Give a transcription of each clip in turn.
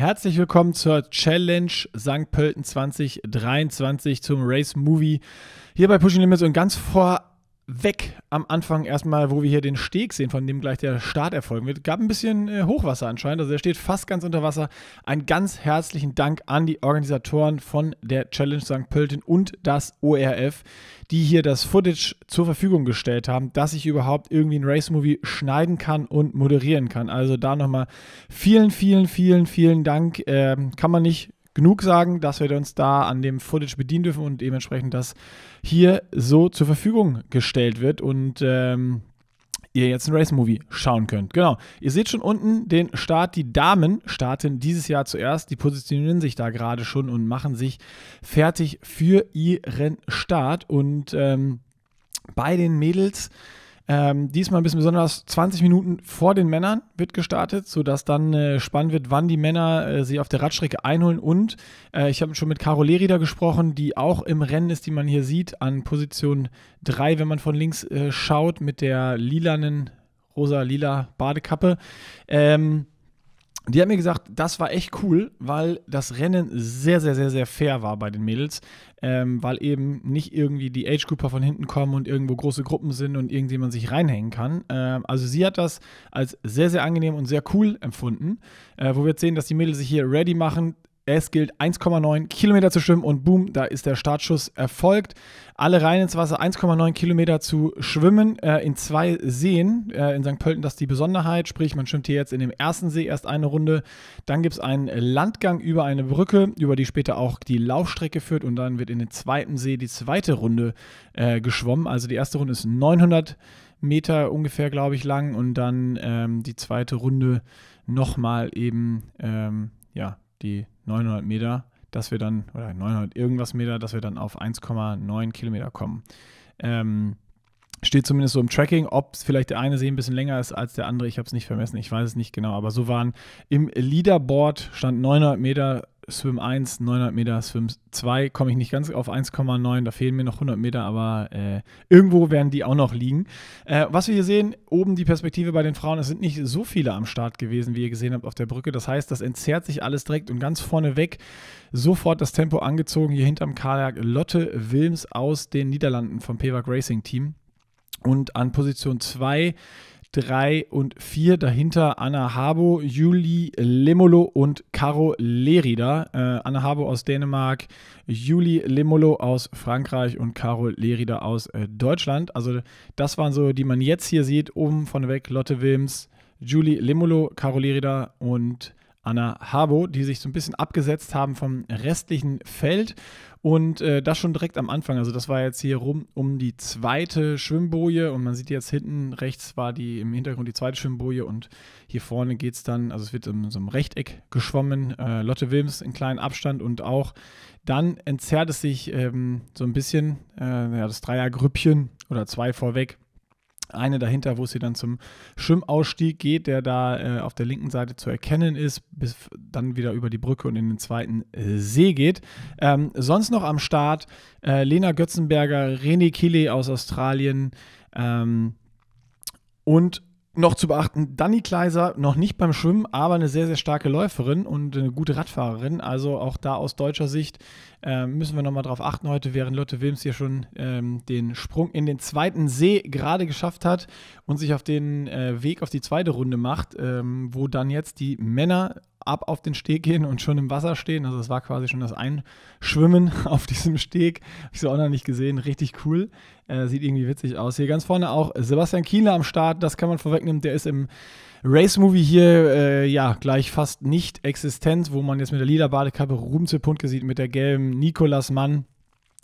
Herzlich willkommen zur Challenge St. Pölten 2023 zum Race Movie hier bei Pushing Limits und ganz vor weg am Anfang erstmal, wo wir hier den Steg sehen, von dem gleich der Start erfolgen wird. Gab ein bisschen äh, Hochwasser anscheinend, also der steht fast ganz unter Wasser. Einen ganz herzlichen Dank an die Organisatoren von der Challenge St. Pölten und das ORF, die hier das Footage zur Verfügung gestellt haben, dass ich überhaupt irgendwie ein Race-Movie schneiden kann und moderieren kann. Also da nochmal vielen, vielen, vielen, vielen Dank. Ähm, kann man nicht genug sagen, dass wir uns da an dem Footage bedienen dürfen und dementsprechend das hier so zur Verfügung gestellt wird und ähm, ihr jetzt ein Race-Movie schauen könnt. Genau. Ihr seht schon unten den Start. Die Damen starten dieses Jahr zuerst. Die positionieren sich da gerade schon und machen sich fertig für ihren Start. Und ähm, bei den Mädels ähm, diesmal ein bisschen besonders, 20 Minuten vor den Männern wird gestartet, sodass dann äh, spannend wird, wann die Männer äh, sie auf der Radstrecke einholen. Und äh, ich habe schon mit Caroleri da gesprochen, die auch im Rennen ist, die man hier sieht, an Position 3, wenn man von links äh, schaut, mit der lilanen, rosa-lila Badekappe. Ähm, die hat mir gesagt, das war echt cool, weil das Rennen sehr, sehr, sehr, sehr fair war bei den Mädels, ähm, weil eben nicht irgendwie die Age-Grouper von hinten kommen und irgendwo große Gruppen sind und irgendjemand sich reinhängen kann. Ähm, also sie hat das als sehr, sehr angenehm und sehr cool empfunden, äh, wo wir jetzt sehen, dass die Mädels sich hier ready machen, es gilt 1,9 Kilometer zu schwimmen und boom, da ist der Startschuss erfolgt. Alle rein ins Wasser, 1,9 Kilometer zu schwimmen äh, in zwei Seen. Äh, in St. Pölten das ist die Besonderheit, sprich man schwimmt hier jetzt in dem ersten See erst eine Runde. Dann gibt es einen Landgang über eine Brücke, über die später auch die Laufstrecke führt und dann wird in den zweiten See die zweite Runde äh, geschwommen. Also die erste Runde ist 900 Meter ungefähr, glaube ich, lang und dann ähm, die zweite Runde nochmal eben, ähm, ja, die 900 Meter, dass wir dann, oder 900 irgendwas Meter, dass wir dann auf 1,9 Kilometer kommen. Ähm, steht zumindest so im Tracking, ob vielleicht der eine See ein bisschen länger ist als der andere. Ich habe es nicht vermessen, ich weiß es nicht genau, aber so waren im Leaderboard stand 900 Meter Swim 1 900 Meter, Swim 2 komme ich nicht ganz auf 1,9, da fehlen mir noch 100 Meter, aber äh, irgendwo werden die auch noch liegen. Äh, was wir hier sehen, oben die Perspektive bei den Frauen, es sind nicht so viele am Start gewesen, wie ihr gesehen habt auf der Brücke. Das heißt, das entzerrt sich alles direkt und ganz vorne weg sofort das Tempo angezogen. Hier hinterm Kajak Lotte Wilms aus den Niederlanden vom Pewag Racing Team. Und an Position 2 3 und 4. Dahinter Anna Habo, Juli Limolo und Caro Lerida. Äh, Anna Habo aus Dänemark, Juli Limolo aus Frankreich und Caro Lerida aus äh, Deutschland. Also das waren so, die man jetzt hier sieht. Oben von weg Lotte Wilms, Julie Limolo, Caro Lerida und Anna Habo, die sich so ein bisschen abgesetzt haben vom restlichen Feld. Und äh, das schon direkt am Anfang. Also das war jetzt hier rum um die zweite Schwimmboje und man sieht jetzt hinten rechts war die im Hintergrund die zweite Schwimmboje und hier vorne geht es dann, also es wird in so einem Rechteck geschwommen. Äh, Lotte Wilms in kleinen Abstand und auch dann entzerrt es sich ähm, so ein bisschen, äh, ja, das Dreiergrüppchen oder zwei vorweg eine dahinter, wo es hier dann zum Schwimmausstieg geht, der da äh, auf der linken Seite zu erkennen ist, bis dann wieder über die Brücke und in den zweiten äh, See geht. Ähm, sonst noch am Start äh, Lena Götzenberger, René Kille aus Australien ähm, und noch zu beachten, Dani Kleiser noch nicht beim Schwimmen, aber eine sehr, sehr starke Läuferin und eine gute Radfahrerin. Also auch da aus deutscher Sicht äh, müssen wir nochmal drauf achten heute, während Lotte Wilms hier schon ähm, den Sprung in den zweiten See gerade geschafft hat und sich auf den äh, Weg auf die zweite Runde macht, ähm, wo dann jetzt die Männer ab auf den Steg gehen und schon im Wasser stehen. Also es war quasi schon das Einschwimmen auf diesem Steg. Habe ich so auch noch nicht gesehen. Richtig cool. Äh, sieht irgendwie witzig aus. Hier ganz vorne auch Sebastian Kieler am Start. Das kann man vorwegnehmen. Der ist im Race-Movie hier äh, ja gleich fast nicht existent, wo man jetzt mit der lila Badekappe Ruben Zepunke sieht, mit der gelben Nikolas Mann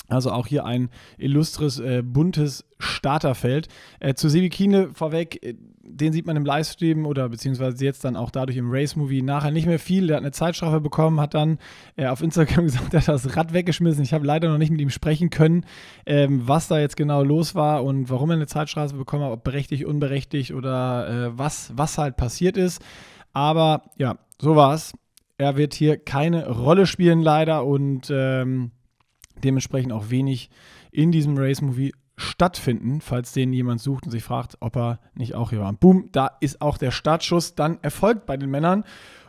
also auch hier ein illustres, äh, buntes Starterfeld. Äh, zu Sebikine vorweg, äh, den sieht man im Livestream oder beziehungsweise jetzt dann auch dadurch im Race-Movie nachher nicht mehr viel. Der hat eine Zeitstrafe bekommen, hat dann äh, auf Instagram gesagt, er hat das Rad weggeschmissen. Ich habe leider noch nicht mit ihm sprechen können, ähm, was da jetzt genau los war und warum er eine Zeitstrafe bekommen hat, ob berechtigt, unberechtigt oder äh, was, was halt passiert ist. Aber ja, so war es. Er wird hier keine Rolle spielen, leider. Und ähm, dementsprechend auch wenig in diesem Race-Movie stattfinden, falls den jemand sucht und sich fragt, ob er nicht auch hier war. Boom, da ist auch der Startschuss dann erfolgt bei den Männern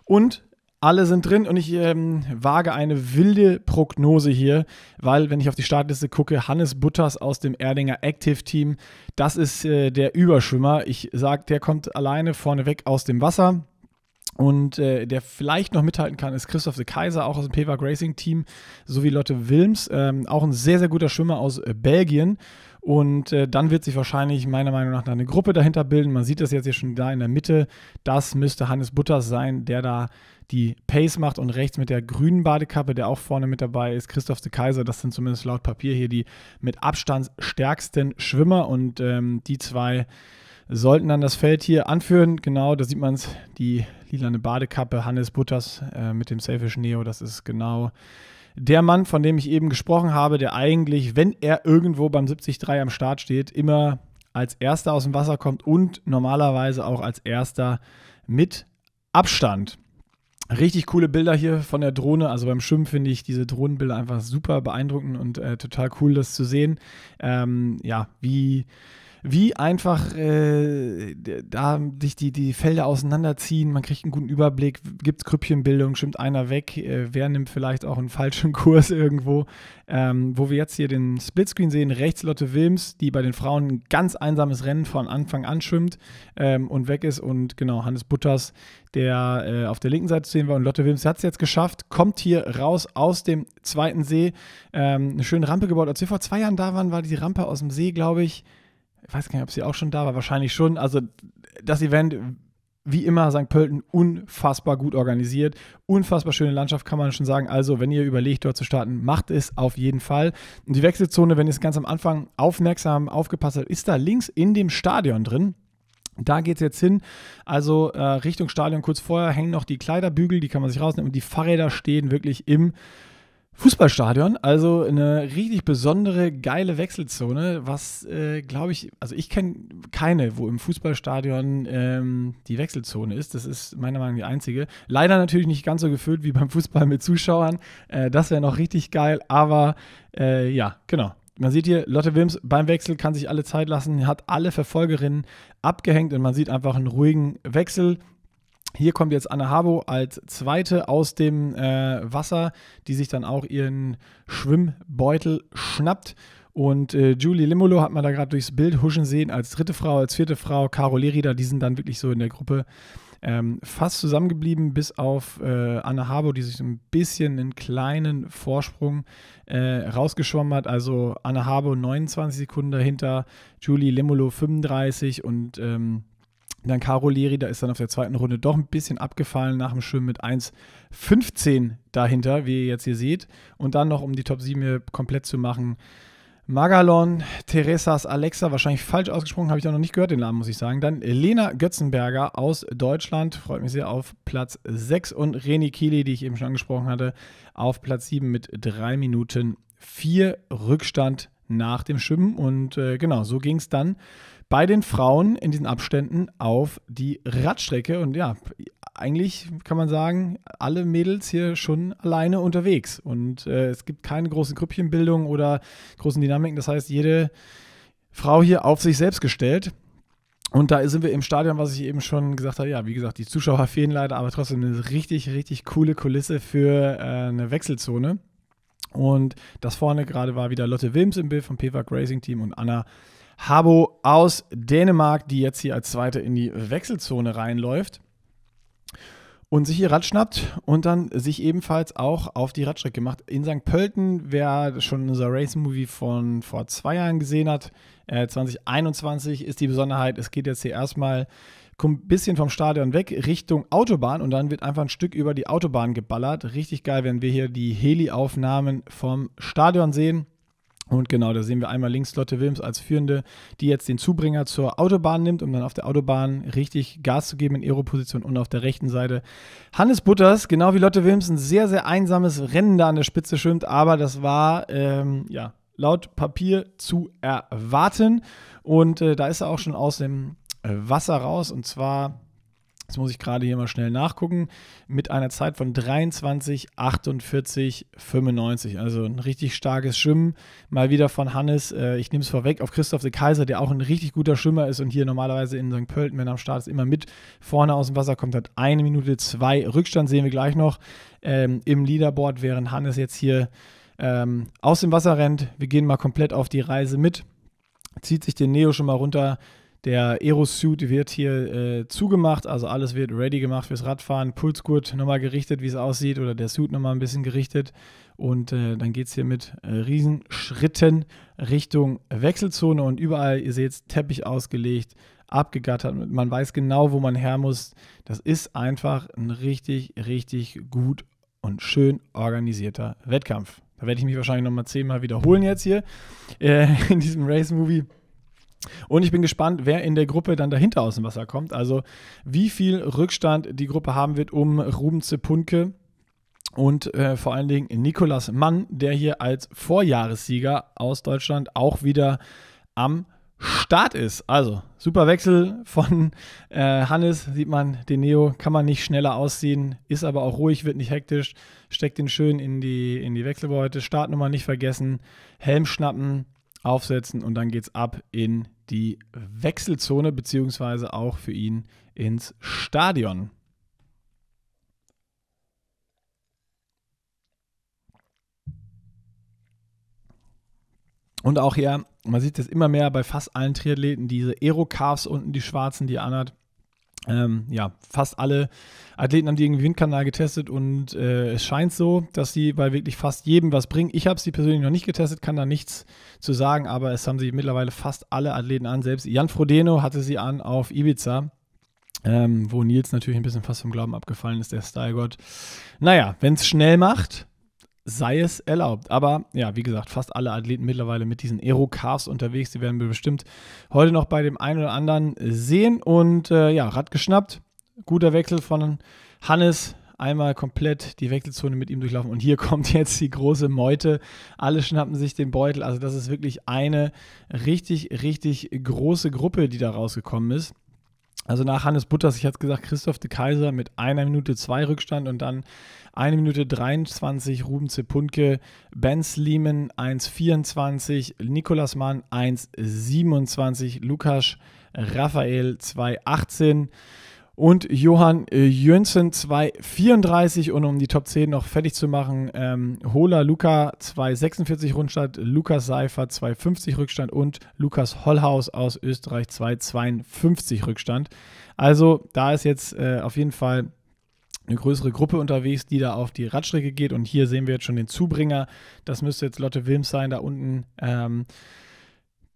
und alle sind drin und ich ähm, wage eine wilde Prognose hier, weil wenn ich auf die Startliste gucke, Hannes Butters aus dem Erdinger Active Team, das ist äh, der Überschwimmer. Ich sage, der kommt alleine vorneweg aus dem Wasser. Und äh, der vielleicht noch mithalten kann, ist Christoph de Kaiser, auch aus dem Pewag Racing Team, sowie Lotte Wilms, ähm, auch ein sehr, sehr guter Schwimmer aus äh, Belgien. Und äh, dann wird sich wahrscheinlich meiner Meinung nach eine Gruppe dahinter bilden. Man sieht das jetzt hier schon da in der Mitte. Das müsste Hannes Butters sein, der da die Pace macht und rechts mit der grünen Badekappe, der auch vorne mit dabei ist, Christoph de Kaiser. Das sind zumindest laut Papier hier die mit Abstand stärksten Schwimmer und ähm, die zwei sollten dann das Feld hier anführen. Genau, da sieht man es, die lilane Badekappe Hannes Butters äh, mit dem Selfish Neo. Das ist genau der Mann, von dem ich eben gesprochen habe, der eigentlich, wenn er irgendwo beim 70 am Start steht, immer als erster aus dem Wasser kommt und normalerweise auch als erster mit Abstand. Richtig coole Bilder hier von der Drohne. Also beim Schwimmen finde ich diese Drohnenbilder einfach super beeindruckend und äh, total cool, das zu sehen. Ähm, ja, wie wie einfach äh, da sich die, die Felder auseinanderziehen. Man kriegt einen guten Überblick. Gibt es Krüppchenbildung? Stimmt einer weg? Äh, wer nimmt vielleicht auch einen falschen Kurs irgendwo? Ähm, wo wir jetzt hier den Splitscreen sehen, rechts Lotte Wilms, die bei den Frauen ein ganz einsames Rennen von Anfang an schwimmt ähm, und weg ist. Und genau, Hannes Butters, der äh, auf der linken Seite sehen war. Und Lotte Wilms hat es jetzt geschafft, kommt hier raus aus dem zweiten See. Ähm, eine schöne Rampe gebaut. Als wir vor zwei Jahren da waren, war die Rampe aus dem See, glaube ich, ich weiß gar nicht, ob sie auch schon da war, wahrscheinlich schon. Also das Event, wie immer, St. Pölten unfassbar gut organisiert. Unfassbar schöne Landschaft, kann man schon sagen. Also, wenn ihr überlegt, dort zu starten, macht es auf jeden Fall. Und die Wechselzone, wenn ihr es ganz am Anfang aufmerksam aufgepasst habt, ist da links in dem Stadion drin. Da geht es jetzt hin. Also äh, Richtung Stadion kurz vorher hängen noch die Kleiderbügel, die kann man sich rausnehmen. Und die Fahrräder stehen wirklich im Fußballstadion, also eine richtig besondere, geile Wechselzone, was, äh, glaube ich, also ich kenne keine, wo im Fußballstadion ähm, die Wechselzone ist. Das ist meiner Meinung nach die einzige. Leider natürlich nicht ganz so gefüllt wie beim Fußball mit Zuschauern. Äh, das wäre noch richtig geil, aber äh, ja, genau. Man sieht hier, Lotte Wilms beim Wechsel kann sich alle Zeit lassen, hat alle Verfolgerinnen abgehängt und man sieht einfach einen ruhigen Wechsel. Hier kommt jetzt Anna Habo als zweite aus dem äh, Wasser, die sich dann auch ihren Schwimmbeutel schnappt. Und äh, Julie Limolo hat man da gerade durchs Bild huschen sehen, als dritte Frau, als vierte Frau, Caro Lerida, die sind dann wirklich so in der Gruppe ähm, fast zusammengeblieben, bis auf äh, Anna Harbo, die sich so ein bisschen einen kleinen Vorsprung äh, rausgeschwommen hat. Also Anna Harbo 29 Sekunden dahinter, Julie Limolo 35 und ähm, dann Caro Carolieri, da ist dann auf der zweiten Runde doch ein bisschen abgefallen nach dem Schwimmen mit 1,15 dahinter, wie ihr jetzt hier seht. Und dann noch, um die Top 7 hier komplett zu machen, Magalon, Teresas Alexa, wahrscheinlich falsch ausgesprochen, habe ich auch noch nicht gehört, den Namen muss ich sagen. Dann Lena Götzenberger aus Deutschland, freut mich sehr auf Platz 6 und Reni Kili, die ich eben schon angesprochen hatte, auf Platz 7 mit 3 Minuten 4 Rückstand nach dem Schwimmen. Und äh, genau, so ging es dann bei den Frauen in diesen Abständen auf die Radstrecke. Und ja, eigentlich kann man sagen, alle Mädels hier schon alleine unterwegs. Und äh, es gibt keine großen Grüppchenbildung oder großen Dynamiken. Das heißt, jede Frau hier auf sich selbst gestellt. Und da sind wir im Stadion, was ich eben schon gesagt habe. Ja, wie gesagt, die Zuschauer fehlen leider, aber trotzdem eine richtig, richtig coole Kulisse für äh, eine Wechselzone. Und das vorne gerade war wieder Lotte Wilms im Bild vom PVAC Racing Team und Anna Habo aus Dänemark, die jetzt hier als zweite in die Wechselzone reinläuft und sich ihr Rad schnappt und dann sich ebenfalls auch auf die Radstrecke macht. In St. Pölten, wer schon unser Race-Movie von vor zwei Jahren gesehen hat, äh, 2021 ist die Besonderheit, es geht jetzt hier erstmal ein bisschen vom Stadion weg Richtung Autobahn und dann wird einfach ein Stück über die Autobahn geballert. Richtig geil, wenn wir hier die Heli-Aufnahmen vom Stadion sehen. Und genau, da sehen wir einmal links Lotte Wilms als Führende, die jetzt den Zubringer zur Autobahn nimmt, um dann auf der Autobahn richtig Gas zu geben in Position und auf der rechten Seite. Hannes Butters, genau wie Lotte Wilms, ein sehr, sehr einsames Rennen da an der Spitze schwimmt, aber das war, ähm, ja, laut Papier zu erwarten. Und äh, da ist er auch schon aus dem Wasser raus und zwar Jetzt muss ich gerade hier mal schnell nachgucken. Mit einer Zeit von 23, 48, 95. Also ein richtig starkes Schwimmen. Mal wieder von Hannes. Äh, ich nehme es vorweg auf Christoph de Kaiser, der auch ein richtig guter Schwimmer ist und hier normalerweise in St. Pölten, wenn er am Start ist, immer mit vorne aus dem Wasser kommt. Hat eine Minute zwei Rückstand, sehen wir gleich noch ähm, im Leaderboard, während Hannes jetzt hier ähm, aus dem Wasser rennt. Wir gehen mal komplett auf die Reise mit. Zieht sich den Neo schon mal runter der Aero-Suit wird hier äh, zugemacht, also alles wird ready gemacht fürs Radfahren. Pulsgurt nochmal gerichtet, wie es aussieht, oder der Suit nochmal ein bisschen gerichtet. Und äh, dann geht es hier mit äh, Riesenschritten Richtung Wechselzone und überall, ihr seht, Teppich ausgelegt, abgegattert. Man weiß genau, wo man her muss. Das ist einfach ein richtig, richtig gut und schön organisierter Wettkampf. Da werde ich mich wahrscheinlich nochmal zehnmal wiederholen jetzt hier äh, in diesem Race-Movie. Und ich bin gespannt, wer in der Gruppe dann dahinter aus dem Wasser kommt. Also wie viel Rückstand die Gruppe haben wird um Ruben Zepunke und äh, vor allen Dingen Nikolas Mann, der hier als Vorjahressieger aus Deutschland auch wieder am Start ist. Also super Wechsel von äh, Hannes, sieht man, den Neo kann man nicht schneller ausziehen, ist aber auch ruhig, wird nicht hektisch, steckt den schön in die, in die Wechselbeute, Startnummer nicht vergessen, Helm schnappen, aufsetzen und dann geht es ab in die Wechselzone, beziehungsweise auch für ihn ins Stadion. Und auch hier, man sieht das immer mehr bei fast allen Triathleten, diese Aero-Calves unten, die schwarzen, die Anhat, ähm, ja, fast alle Athleten haben die irgendwie Windkanal getestet und äh, es scheint so, dass sie bei wirklich fast jedem was bringen. Ich habe sie persönlich noch nicht getestet, kann da nichts zu sagen, aber es haben sie mittlerweile fast alle Athleten an. Selbst Jan Frodeno hatte sie an auf Ibiza. Ähm, wo Nils natürlich ein bisschen fast vom Glauben abgefallen ist, der Style-Gott. Naja, wenn es schnell macht, sei es erlaubt. Aber ja, wie gesagt, fast alle Athleten mittlerweile mit diesen Aero-Cars unterwegs. Die werden wir bestimmt heute noch bei dem einen oder anderen sehen. Und äh, ja, Rad geschnappt. Guter Wechsel von Hannes. Einmal komplett die Wechselzone mit ihm durchlaufen. Und hier kommt jetzt die große Meute. Alle schnappen sich den Beutel. Also, das ist wirklich eine richtig, richtig große Gruppe, die da rausgekommen ist. Also nach Hannes Butters, ich hatte gesagt, Christoph de Kaiser mit einer Minute zwei Rückstand und dann eine Minute 23 Ruben Zepunke, Ben Sleeman 1,24, Nikolas Mann 1,27, Lukas Raphael 2,18 und Johann äh, Jönsen 2,34 und um die Top 10 noch fertig zu machen, ähm, Hola Luca 2,46 Rundstand, Lukas Seifer 2,50 Rückstand und Lukas Hollhaus aus Österreich 2,52 Rückstand. Also da ist jetzt äh, auf jeden Fall eine größere Gruppe unterwegs, die da auf die Radstrecke geht und hier sehen wir jetzt schon den Zubringer. Das müsste jetzt Lotte Wilms sein, da unten. Ähm,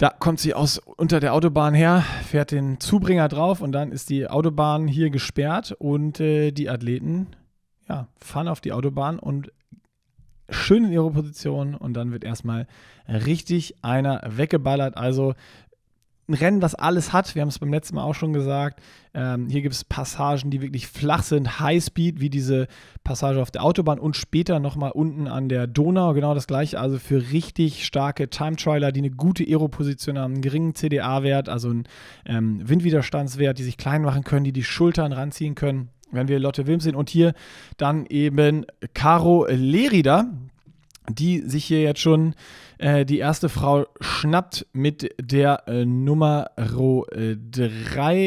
da kommt sie aus unter der Autobahn her, fährt den Zubringer drauf und dann ist die Autobahn hier gesperrt und äh, die Athleten ja, fahren auf die Autobahn und schön in ihre Position und dann wird erstmal richtig einer weggeballert. Also ein Rennen, was alles hat. Wir haben es beim letzten Mal auch schon gesagt. Ähm, hier gibt es Passagen, die wirklich flach sind, Highspeed, wie diese Passage auf der Autobahn und später nochmal unten an der Donau. Genau das gleiche. Also für richtig starke Time-Trialer, die eine gute Aero-Position haben, einen geringen CDA-Wert, also einen ähm, Windwiderstandswert, die sich klein machen können, die die Schultern ranziehen können. Wenn wir Lotte Wilms sehen und hier dann eben Caro Lerida, die sich hier jetzt schon äh, die erste Frau schnappt mit der äh, Nummer 3.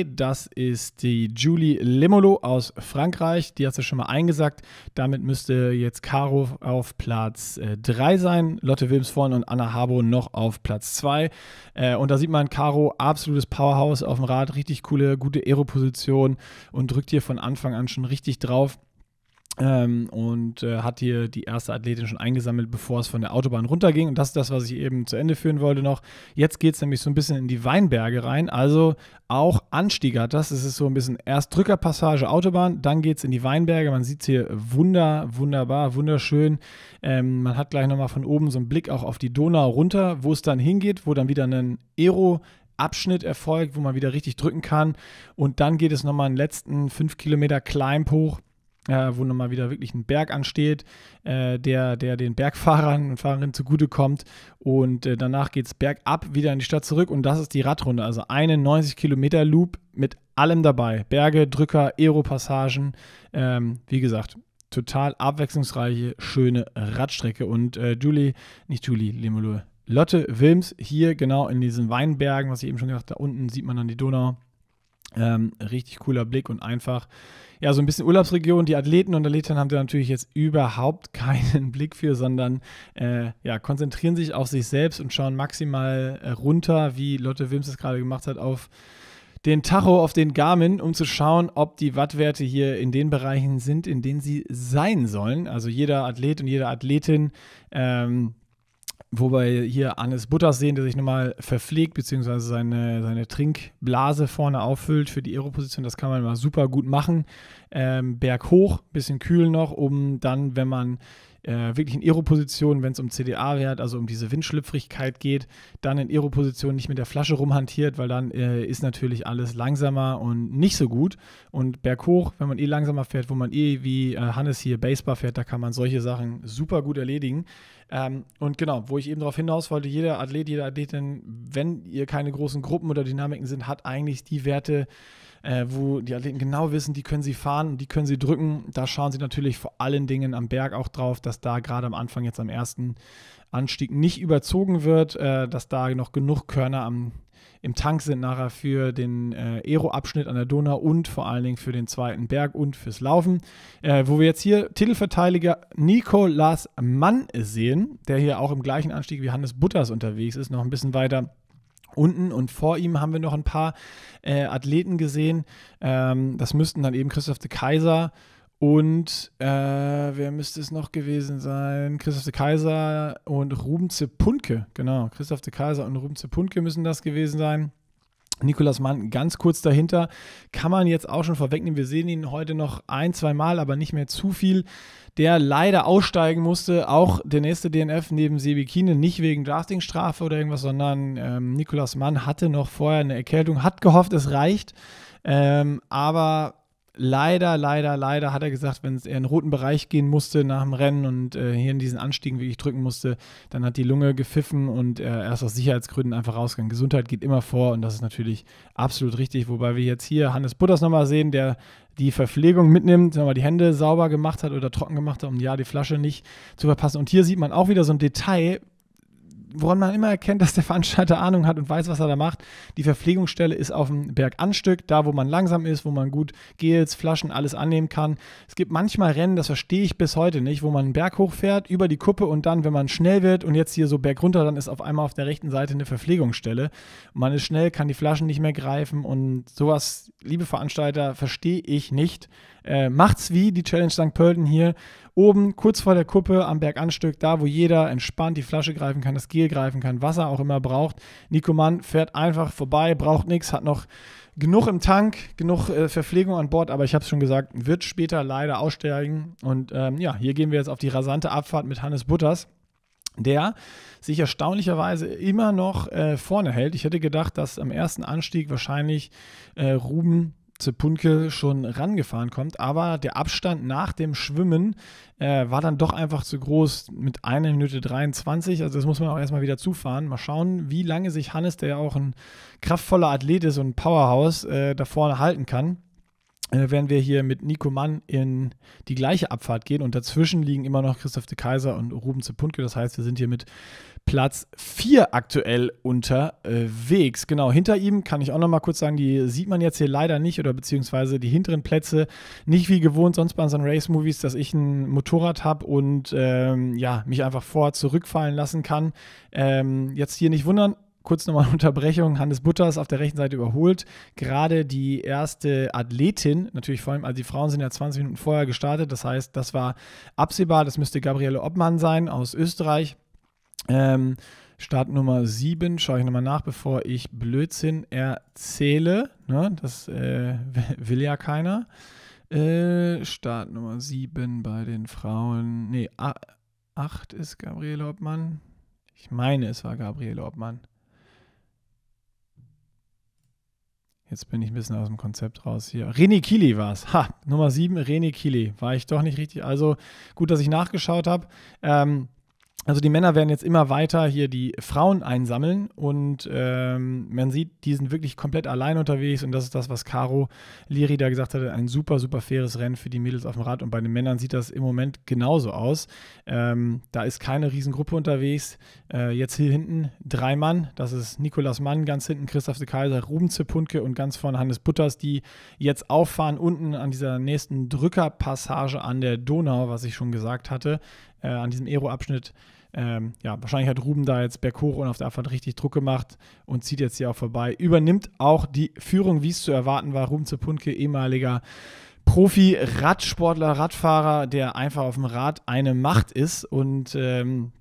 Äh, das ist die Julie Limolo aus Frankreich. Die hast du schon mal eingesagt. Damit müsste jetzt Caro auf Platz 3 äh, sein. Lotte Wilms vorne und Anna Habo noch auf Platz 2. Äh, und da sieht man Caro, absolutes Powerhouse auf dem Rad. Richtig coole, gute Aero-Position und drückt hier von Anfang an schon richtig drauf. Ähm, und äh, hat hier die erste Athletin schon eingesammelt, bevor es von der Autobahn runterging. Und das ist das, was ich eben zu Ende führen wollte noch. Jetzt geht es nämlich so ein bisschen in die Weinberge rein. Also auch Anstieg hat das. Es ist so ein bisschen erst Drückerpassage Autobahn, dann geht es in die Weinberge. Man sieht es hier wunder, wunderbar, wunderschön. Ähm, man hat gleich nochmal von oben so einen Blick auch auf die Donau runter, wo es dann hingeht, wo dann wieder ein Aero Abschnitt erfolgt, wo man wieder richtig drücken kann. Und dann geht es nochmal einen letzten 5 Kilometer Climb hoch äh, wo nun mal wieder wirklich ein Berg ansteht, äh, der, der den Bergfahrern und Fahrerinnen zugutekommt. Und äh, danach geht es bergab wieder in die Stadt zurück und das ist die Radrunde. Also eine 90-Kilometer-Loop mit allem dabei. Berge, Drücker, Aeropassagen. Ähm, wie gesagt, total abwechslungsreiche, schöne Radstrecke. Und äh, Julie, nicht Julie, Lemolo, Lotte Wilms hier genau in diesen Weinbergen, was ich eben schon gesagt habe, da unten sieht man dann die Donau. Ähm, richtig cooler Blick und einfach ja, so ein bisschen Urlaubsregion. Die Athleten und Athletinnen haben da natürlich jetzt überhaupt keinen Blick für, sondern äh, ja, konzentrieren sich auf sich selbst und schauen maximal äh, runter, wie Lotte Wims es gerade gemacht hat, auf den Tacho auf den Garmin, um zu schauen, ob die Wattwerte hier in den Bereichen sind, in denen sie sein sollen. Also jeder Athlet und jede Athletin ähm, Wobei hier Anis Butters sehen, der sich nochmal verpflegt, beziehungsweise seine, seine Trinkblase vorne auffüllt für die Aero-Position. Das kann man immer super gut machen. Ähm, berghoch, bisschen kühl noch, um dann, wenn man äh, wirklich in Aero-Position, wenn es um CDA-Wert, also um diese Windschlüpfrigkeit geht, dann in Aero-Position nicht mit der Flasche rumhantiert, weil dann äh, ist natürlich alles langsamer und nicht so gut. Und berghoch, wenn man eh langsamer fährt, wo man eh wie äh, Hannes hier Baseball fährt, da kann man solche Sachen super gut erledigen. Ähm, und genau, wo ich eben darauf hinaus wollte, jeder Athlet, jede Athletin, wenn ihr keine großen Gruppen oder Dynamiken sind, hat eigentlich die Werte, äh, wo die Athleten genau wissen, die können sie fahren, die können sie drücken. Da schauen sie natürlich vor allen Dingen am Berg auch drauf, dass da gerade am Anfang jetzt am ersten Anstieg nicht überzogen wird, äh, dass da noch genug Körner am, im Tank sind nachher für den äh, Aero-Abschnitt an der Donau und vor allen Dingen für den zweiten Berg und fürs Laufen. Äh, wo wir jetzt hier Titelverteidiger Nikolas Mann sehen, der hier auch im gleichen Anstieg wie Hannes Butters unterwegs ist, noch ein bisschen weiter unten und vor ihm haben wir noch ein paar äh, Athleten gesehen. Ähm, das müssten dann eben Christoph de Kaiser und äh, wer müsste es noch gewesen sein? Christoph de Kaiser und Ruben Zepunke, genau. Christoph de Kaiser und Ruben Zepunke müssen das gewesen sein. Nikolas Mann ganz kurz dahinter. Kann man jetzt auch schon vorwegnehmen. Wir sehen ihn heute noch ein, zwei Mal, aber nicht mehr zu viel. Der leider aussteigen musste. Auch der nächste DNF neben Sebi Sebikine. Nicht wegen Draftingstrafe oder irgendwas, sondern ähm, Nikolas Mann hatte noch vorher eine Erkältung, hat gehofft, es reicht. Ähm, aber leider, leider, leider hat er gesagt, wenn er in den roten Bereich gehen musste nach dem Rennen und äh, hier in diesen Anstiegen wirklich drücken musste, dann hat die Lunge gepfiffen und äh, er ist aus Sicherheitsgründen einfach rausgegangen. Gesundheit geht immer vor und das ist natürlich absolut richtig, wobei wir jetzt hier Hannes Butters nochmal sehen, der die Verpflegung mitnimmt, nochmal die Hände sauber gemacht hat oder trocken gemacht hat, um ja die Flasche nicht zu verpassen. Und hier sieht man auch wieder so ein Detail, woran man immer erkennt, dass der Veranstalter Ahnung hat und weiß, was er da macht. Die Verpflegungsstelle ist auf dem Berganstück, da wo man langsam ist, wo man gut Gels, Flaschen, alles annehmen kann. Es gibt manchmal Rennen, das verstehe ich bis heute nicht, wo man einen Berg hochfährt, über die Kuppe und dann, wenn man schnell wird und jetzt hier so bergunter, dann ist auf einmal auf der rechten Seite eine Verpflegungsstelle. Man ist schnell, kann die Flaschen nicht mehr greifen und sowas, liebe Veranstalter, verstehe ich nicht. Äh, macht's wie die Challenge St. Pölten hier. Oben, kurz vor der Kuppe, am Berganstück, da wo jeder entspannt die Flasche greifen kann, das Gel greifen kann, was er auch immer braucht. Nico Mann fährt einfach vorbei, braucht nichts, hat noch genug im Tank, genug äh, Verpflegung an Bord, aber ich habe es schon gesagt, wird später leider aussteigen. Und ähm, ja, hier gehen wir jetzt auf die rasante Abfahrt mit Hannes Butters der sich erstaunlicherweise immer noch äh, vorne hält. Ich hätte gedacht, dass am ersten Anstieg wahrscheinlich äh, Ruben Zepunke schon rangefahren kommt. Aber der Abstand nach dem Schwimmen äh, war dann doch einfach zu groß mit einer Minute 23. Also das muss man auch erstmal wieder zufahren. Mal schauen, wie lange sich Hannes, der ja auch ein kraftvoller Athlet ist und ein Powerhouse, äh, da vorne halten kann äh, werden wir hier mit Nico Mann in die gleiche Abfahrt gehen und dazwischen liegen immer noch Christoph de Kaiser und Ruben Zepunke. Das heißt, wir sind hier mit Platz 4 aktuell unterwegs. Genau, hinter ihm kann ich auch nochmal kurz sagen, die sieht man jetzt hier leider nicht oder beziehungsweise die hinteren Plätze nicht wie gewohnt sonst bei unseren Race-Movies, dass ich ein Motorrad habe und ähm, ja, mich einfach vor zurückfallen lassen kann. Ähm, jetzt hier nicht wundern, kurz nochmal Unterbrechung. Hannes Butters auf der rechten Seite überholt. Gerade die erste Athletin, natürlich vor allem, also die Frauen sind ja 20 Minuten vorher gestartet. Das heißt, das war absehbar. Das müsste Gabriele Obmann sein aus Österreich. Ähm, Start Nummer 7, schaue ich nochmal nach, bevor ich Blödsinn erzähle. Ne? Das äh, will ja keiner. Äh, Start Nummer 7 bei den Frauen. Nee, 8 ist Gabriele Obmann. Ich meine, es war Gabriele Obmann. Jetzt bin ich ein bisschen aus dem Konzept raus hier. René Kili war es. Ha, Nummer 7, René Kili. War ich doch nicht richtig. Also gut, dass ich nachgeschaut habe. Ähm, also die Männer werden jetzt immer weiter hier die Frauen einsammeln und ähm, man sieht, die sind wirklich komplett allein unterwegs und das ist das, was Caro Liri da gesagt hatte, ein super, super faires Rennen für die Mädels auf dem Rad und bei den Männern sieht das im Moment genauso aus. Ähm, da ist keine Riesengruppe unterwegs. Äh, jetzt hier hinten drei Mann, das ist Nikolas Mann, ganz hinten Christoph de Kaiser, Ruben Zepunke und ganz vorne Hannes Butters, die jetzt auffahren unten an dieser nächsten Drückerpassage an der Donau, was ich schon gesagt hatte äh, an diesem Aero-Abschnitt. Ähm, ja, wahrscheinlich hat Ruben da jetzt berghoch und auf der Abfahrt richtig Druck gemacht und zieht jetzt hier auch vorbei. Übernimmt auch die Führung, wie es zu erwarten war. Ruben Zepunke, ehemaliger Profi-Radsportler, Radfahrer, der einfach auf dem Rad eine Macht ist und ähm,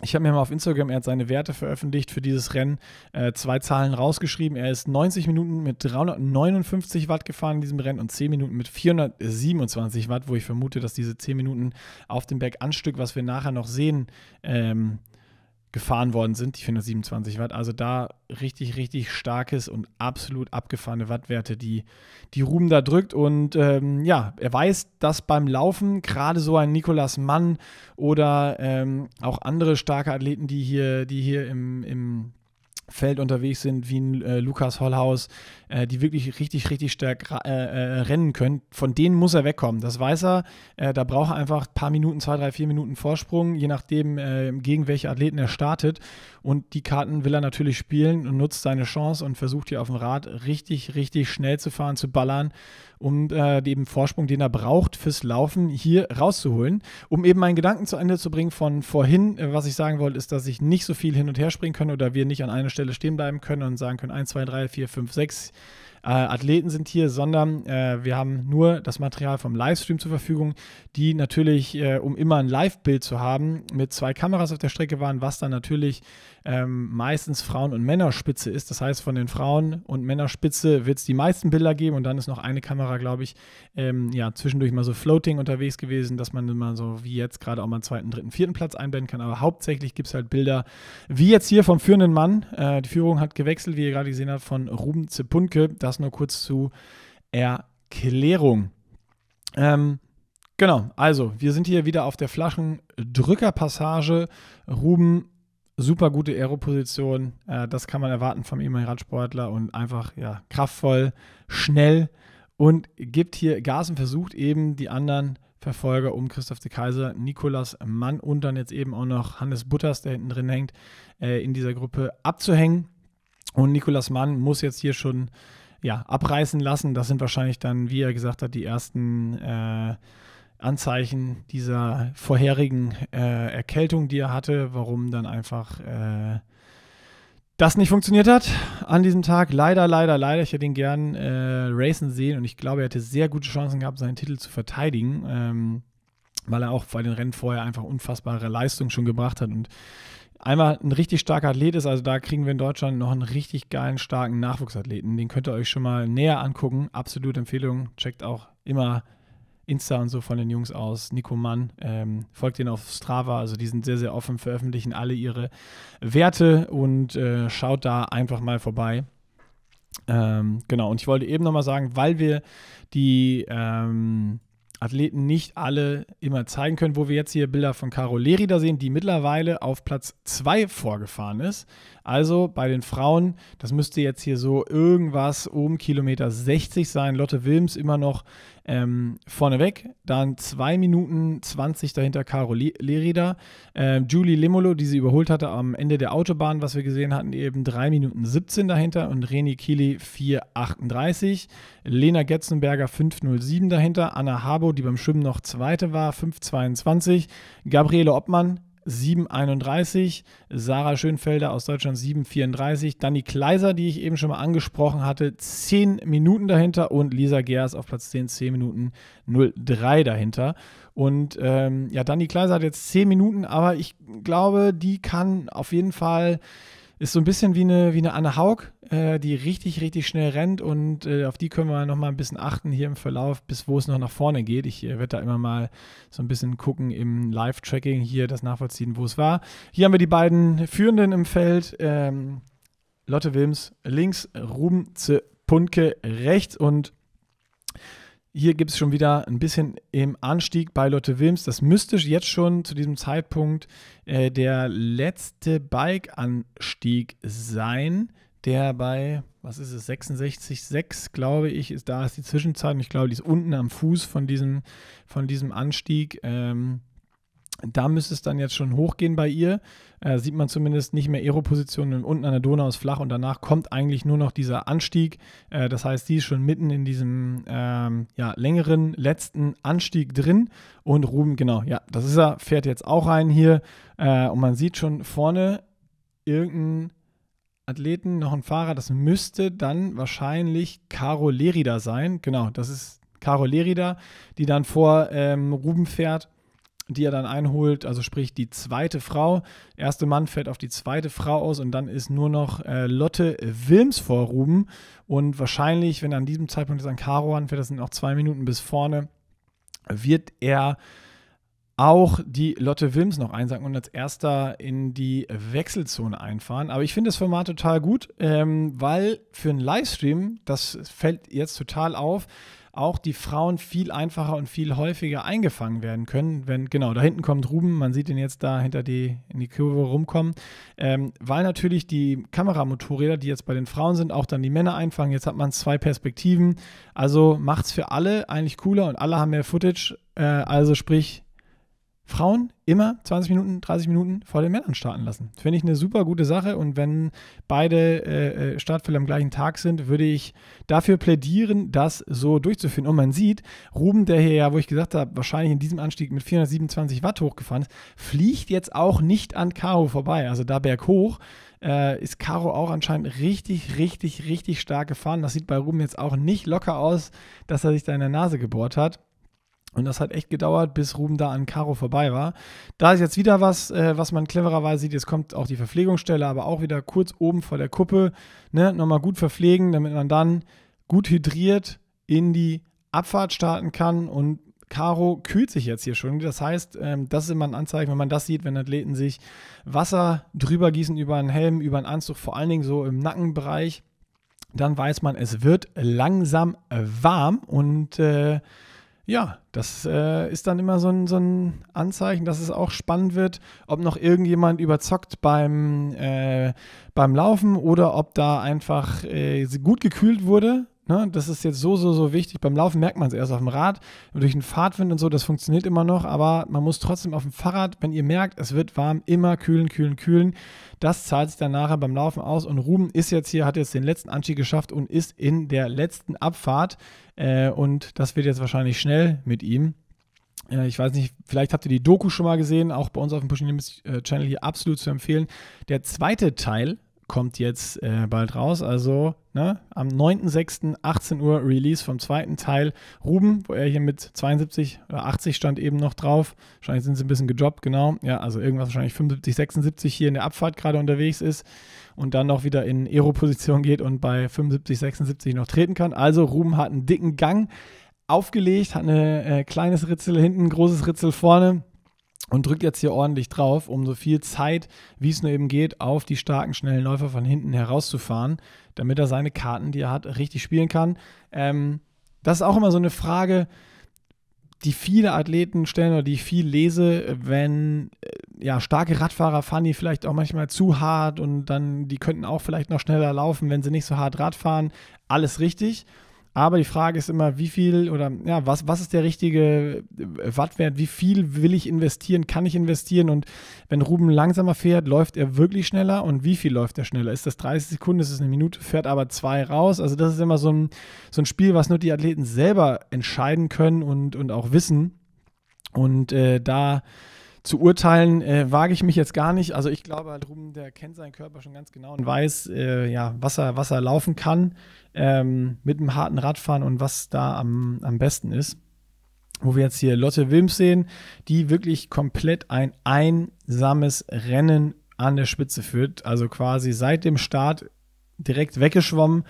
ich habe mir mal auf Instagram, er hat seine Werte veröffentlicht für dieses Rennen, äh, zwei Zahlen rausgeschrieben. Er ist 90 Minuten mit 359 Watt gefahren in diesem Rennen und 10 Minuten mit 427 Watt, wo ich vermute, dass diese 10 Minuten auf dem Berg Anstück, was wir nachher noch sehen, ähm, gefahren worden sind, die 427 Watt. Also da richtig, richtig starkes und absolut abgefahrene Wattwerte, die, die Ruben da drückt. Und ähm, ja, er weiß, dass beim Laufen gerade so ein Nikolas Mann oder ähm, auch andere starke Athleten, die hier, die hier im, im Feld unterwegs sind, wie ein äh, Lukas Hollhaus, äh, die wirklich richtig, richtig stark äh, äh, rennen können. Von denen muss er wegkommen. Das weiß er. Äh, da braucht er einfach ein paar Minuten, zwei, drei, vier Minuten Vorsprung, je nachdem, äh, gegen welche Athleten er startet. Und die Karten will er natürlich spielen und nutzt seine Chance und versucht hier auf dem Rad richtig, richtig schnell zu fahren, zu ballern, um den Vorsprung, den er braucht fürs Laufen, hier rauszuholen. Um eben meinen Gedanken zu Ende zu bringen von vorhin, was ich sagen wollte, ist, dass ich nicht so viel hin und her springen kann oder wir nicht an einer Stelle stehen bleiben können und sagen können, 1, 2, 3, 4, 5, 6, äh, Athleten sind hier, sondern äh, wir haben nur das Material vom Livestream zur Verfügung, die natürlich, äh, um immer ein Live-Bild zu haben, mit zwei Kameras auf der Strecke waren, was dann natürlich ähm, meistens Frauen- und Männerspitze ist. Das heißt, von den Frauen- und Männerspitze wird es die meisten Bilder geben und dann ist noch eine Kamera, glaube ich, ähm, ja, zwischendurch mal so floating unterwegs gewesen, dass man mal so wie jetzt gerade auch mal einen zweiten, dritten, vierten Platz einblenden kann. Aber hauptsächlich gibt es halt Bilder, wie jetzt hier vom führenden Mann. Äh, die Führung hat gewechselt, wie ihr gerade gesehen habt, von Ruben Zepunke. Das nur kurz zu Erklärung. Ähm, Genau, also wir sind hier wieder auf der flachen Drückerpassage. Ruben super gute Aeroposition. Äh, das kann man erwarten vom E-Mail-Radsportler und einfach ja, kraftvoll, schnell und gibt hier Gas und versucht eben die anderen Verfolger um Christoph de Kaiser, Nikolas Mann und dann jetzt eben auch noch Hannes Butters, der hinten drin hängt, äh, in dieser Gruppe abzuhängen. Und Nikolas Mann muss jetzt hier schon ja, abreißen lassen. Das sind wahrscheinlich dann, wie er gesagt hat, die ersten äh, Anzeichen dieser vorherigen äh, Erkältung, die er hatte, warum dann einfach äh, das nicht funktioniert hat an diesem Tag. Leider, leider, leider. Ich hätte ihn gern äh, racen sehen und ich glaube, er hätte sehr gute Chancen gehabt, seinen Titel zu verteidigen, ähm, weil er auch bei den Rennen vorher einfach unfassbare Leistung schon gebracht hat und einmal ein richtig starker Athlet ist. Also da kriegen wir in Deutschland noch einen richtig geilen, starken Nachwuchsathleten. Den könnt ihr euch schon mal näher angucken. Absolute Empfehlung. Checkt auch immer Insta und so von den Jungs aus. Nico Mann ähm, folgt denen auf Strava. Also die sind sehr, sehr offen, veröffentlichen alle ihre Werte und äh, schaut da einfach mal vorbei. Ähm, genau, und ich wollte eben nochmal sagen, weil wir die ähm, Athleten nicht alle immer zeigen können, wo wir jetzt hier Bilder von Caro Lerida sehen, die mittlerweile auf Platz 2 vorgefahren ist. Also bei den Frauen, das müsste jetzt hier so irgendwas um Kilometer 60 sein. Lotte Wilms immer noch ähm, vorneweg, dann 2 Minuten 20 dahinter Caro Lerida. Ähm, Julie Limolo, die sie überholt hatte am Ende der Autobahn, was wir gesehen hatten, eben 3 Minuten 17 dahinter und Reni Kili 4,38. Lena Getzenberger 5,07 dahinter. Anna Habo, die beim Schwimmen noch Zweite war, 5,22. Gabriele Obmann 7,31, Sarah Schönfelder aus Deutschland 7,34, Danny Kleiser, die ich eben schon mal angesprochen hatte, 10 Minuten dahinter und Lisa Geers auf Platz 10, 10 Minuten 03 dahinter. Und ähm, ja, Danny Kleiser hat jetzt 10 Minuten, aber ich glaube, die kann auf jeden Fall ist so ein bisschen wie eine, wie eine Anne Haug, äh, die richtig, richtig schnell rennt und äh, auf die können wir nochmal ein bisschen achten hier im Verlauf, bis wo es noch nach vorne geht. Ich äh, werde da immer mal so ein bisschen gucken im Live-Tracking hier, das nachvollziehen, wo es war. Hier haben wir die beiden Führenden im Feld. Ähm, Lotte Wilms links, Ruben Zepunke rechts und hier gibt es schon wieder ein bisschen im Anstieg bei Lotte Wilms. Das müsste jetzt schon zu diesem Zeitpunkt äh, der letzte Bike-Anstieg sein, der bei, was ist es, 66,6, glaube ich, ist da ist die Zwischenzeit. Und ich glaube, die ist unten am Fuß von diesem, von diesem Anstieg. Ähm, da müsste es dann jetzt schon hochgehen bei ihr. Äh, sieht man zumindest nicht mehr Aero-Positionen. Unten an der Donau ist flach und danach kommt eigentlich nur noch dieser Anstieg. Äh, das heißt, sie ist schon mitten in diesem ähm, ja, längeren letzten Anstieg drin. Und Ruben, genau, ja, das ist er, fährt jetzt auch rein hier. Äh, und man sieht schon vorne irgendeinen Athleten, noch ein Fahrer. Das müsste dann wahrscheinlich Caro Lerida sein. Genau, das ist Caro Lerida, die dann vor ähm, Ruben fährt die er dann einholt, also sprich die zweite Frau. Der erste Mann fällt auf die zweite Frau aus und dann ist nur noch äh, Lotte Wilms vor Ruben. Und wahrscheinlich, wenn er an diesem Zeitpunkt jetzt an Karo anfährt, das sind noch zwei Minuten bis vorne, wird er auch die Lotte Wilms noch einsacken und als erster in die Wechselzone einfahren. Aber ich finde das Format total gut, ähm, weil für einen Livestream, das fällt jetzt total auf, auch die Frauen viel einfacher und viel häufiger eingefangen werden können. Wenn, genau, da hinten kommt Ruben, man sieht ihn jetzt da hinter die, in die Kurve rumkommen, ähm, weil natürlich die Kameramotorräder, die jetzt bei den Frauen sind, auch dann die Männer einfangen. Jetzt hat man zwei Perspektiven. Also macht es für alle eigentlich cooler und alle haben mehr Footage. Äh, also sprich, Frauen immer 20 Minuten, 30 Minuten vor den Männern starten lassen. Finde ich eine super gute Sache und wenn beide äh, äh Startfälle am gleichen Tag sind, würde ich dafür plädieren, das so durchzuführen. Und man sieht, Ruben, der hier ja, wo ich gesagt habe, wahrscheinlich in diesem Anstieg mit 427 Watt hochgefahren ist, fliegt jetzt auch nicht an Karo vorbei. Also da berghoch äh, ist Karo auch anscheinend richtig, richtig, richtig stark gefahren. Das sieht bei Ruben jetzt auch nicht locker aus, dass er sich da in der Nase gebohrt hat. Und das hat echt gedauert, bis Ruben da an Caro vorbei war. Da ist jetzt wieder was, äh, was man clevererweise sieht. Jetzt kommt auch die Verpflegungsstelle, aber auch wieder kurz oben vor der Kuppe. Ne? Nochmal gut verpflegen, damit man dann gut hydriert in die Abfahrt starten kann. Und Caro kühlt sich jetzt hier schon. Das heißt, ähm, das ist immer ein Anzeichen, wenn man das sieht, wenn Athleten sich Wasser drüber gießen über einen Helm, über einen Anzug, vor allen Dingen so im Nackenbereich. Dann weiß man, es wird langsam warm und. Äh, ja, das äh, ist dann immer so ein, so ein, Anzeichen, dass es auch spannend wird, ob noch irgendjemand überzockt beim, äh, beim Laufen oder ob da einfach äh, gut gekühlt wurde Ne? Das ist jetzt so, so, so wichtig. Beim Laufen merkt man es erst auf dem Rad, durch den Fahrtwind und so, das funktioniert immer noch, aber man muss trotzdem auf dem Fahrrad, wenn ihr merkt, es wird warm, immer kühlen, kühlen, kühlen. Das zahlt sich dann nachher beim Laufen aus und Ruben ist jetzt hier, hat jetzt den letzten Anstieg geschafft und ist in der letzten Abfahrt äh, und das wird jetzt wahrscheinlich schnell mit ihm. Äh, ich weiß nicht, vielleicht habt ihr die Doku schon mal gesehen, auch bei uns auf dem Pushing Limits äh, Channel hier absolut zu empfehlen. Der zweite Teil kommt jetzt äh, bald raus. Also ne, am 9.6. Uhr Release vom zweiten Teil. Ruben, wo er hier mit 72 oder 80 stand eben noch drauf. Wahrscheinlich sind sie ein bisschen gejobbt, genau. Ja, also irgendwas wahrscheinlich 75, 76 hier in der Abfahrt gerade unterwegs ist und dann noch wieder in Aero-Position geht und bei 75, 76 noch treten kann. Also Ruben hat einen dicken Gang aufgelegt, hat ein äh, kleines Ritzel hinten, großes Ritzel vorne und drückt jetzt hier ordentlich drauf, um so viel Zeit, wie es nur eben geht, auf die starken, schnellen Läufer von hinten herauszufahren, damit er seine Karten, die er hat, richtig spielen kann. Ähm, das ist auch immer so eine Frage, die viele Athleten stellen oder die ich viel lese, wenn äh, ja, starke Radfahrer fahren die vielleicht auch manchmal zu hart und dann, die könnten auch vielleicht noch schneller laufen, wenn sie nicht so hart Rad fahren. Alles richtig. Aber die Frage ist immer, wie viel oder ja, was, was ist der richtige äh, Wattwert? Wie viel will ich investieren? Kann ich investieren? Und wenn Ruben langsamer fährt, läuft er wirklich schneller? Und wie viel läuft er schneller? Ist das 30 Sekunden? Ist es eine Minute? Fährt aber zwei raus? Also, das ist immer so ein, so ein Spiel, was nur die Athleten selber entscheiden können und, und auch wissen. Und äh, da zu urteilen äh, wage ich mich jetzt gar nicht. Also ich glaube, halt Ruben, der kennt seinen Körper schon ganz genau und weiß, äh, ja, was er, was er laufen kann ähm, mit einem harten Radfahren und was da am, am besten ist. Wo wir jetzt hier Lotte Wilms sehen, die wirklich komplett ein einsames Rennen an der Spitze führt. Also quasi seit dem Start direkt weggeschwommen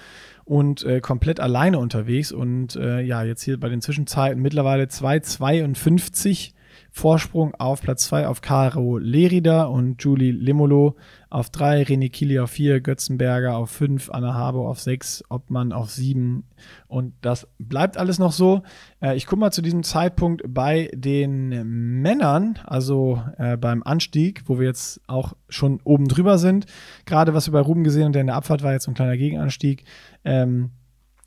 und äh, komplett alleine unterwegs. Und äh, ja, jetzt hier bei den Zwischenzeiten mittlerweile 2,52 Vorsprung auf Platz 2 auf Caro Lerida und Julie Limolo auf 3, René Kili auf 4, Götzenberger auf 5, Anna Habo auf 6, Obmann auf 7 und das bleibt alles noch so. Äh, ich gucke mal zu diesem Zeitpunkt bei den Männern, also äh, beim Anstieg, wo wir jetzt auch schon oben drüber sind. Gerade was wir bei Ruben gesehen haben, der in der Abfahrt war jetzt ein kleiner Gegenanstieg. Ähm,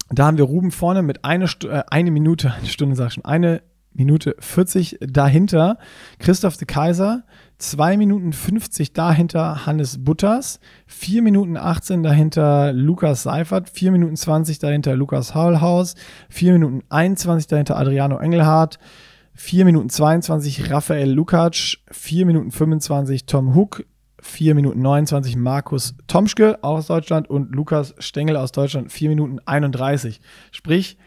da haben wir Ruben vorne mit einer St äh, eine Minute, eine Stunde sag ich schon, eine Minute 40 dahinter Christoph de Kaiser, 2 Minuten 50 dahinter Hannes Butters, 4 Minuten 18 dahinter Lukas Seifert, 4 Minuten 20 dahinter Lukas Haulhaus, 4 Minuten 21 dahinter Adriano Engelhardt, 4 Minuten 22 Raphael Lukacs, 4 Minuten 25 Tom Hook, 4 Minuten 29 Markus Tomschke aus Deutschland und Lukas Stengel aus Deutschland 4 Minuten 31. Sprich,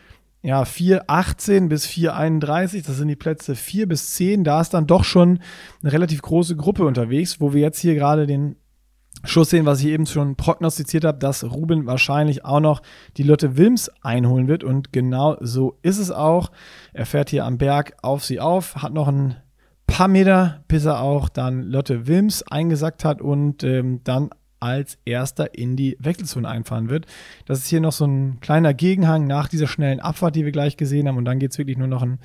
ja, 4,18 bis 4,31, das sind die Plätze 4 bis 10. Da ist dann doch schon eine relativ große Gruppe unterwegs, wo wir jetzt hier gerade den Schuss sehen, was ich eben schon prognostiziert habe, dass Ruben wahrscheinlich auch noch die Lotte Wilms einholen wird. Und genau so ist es auch. Er fährt hier am Berg auf sie auf, hat noch ein paar Meter, bis er auch dann Lotte Wilms eingesackt hat und ähm, dann als erster in die Wechselzone einfahren wird. Das ist hier noch so ein kleiner Gegenhang nach dieser schnellen Abfahrt, die wir gleich gesehen haben. Und dann geht es wirklich nur noch ein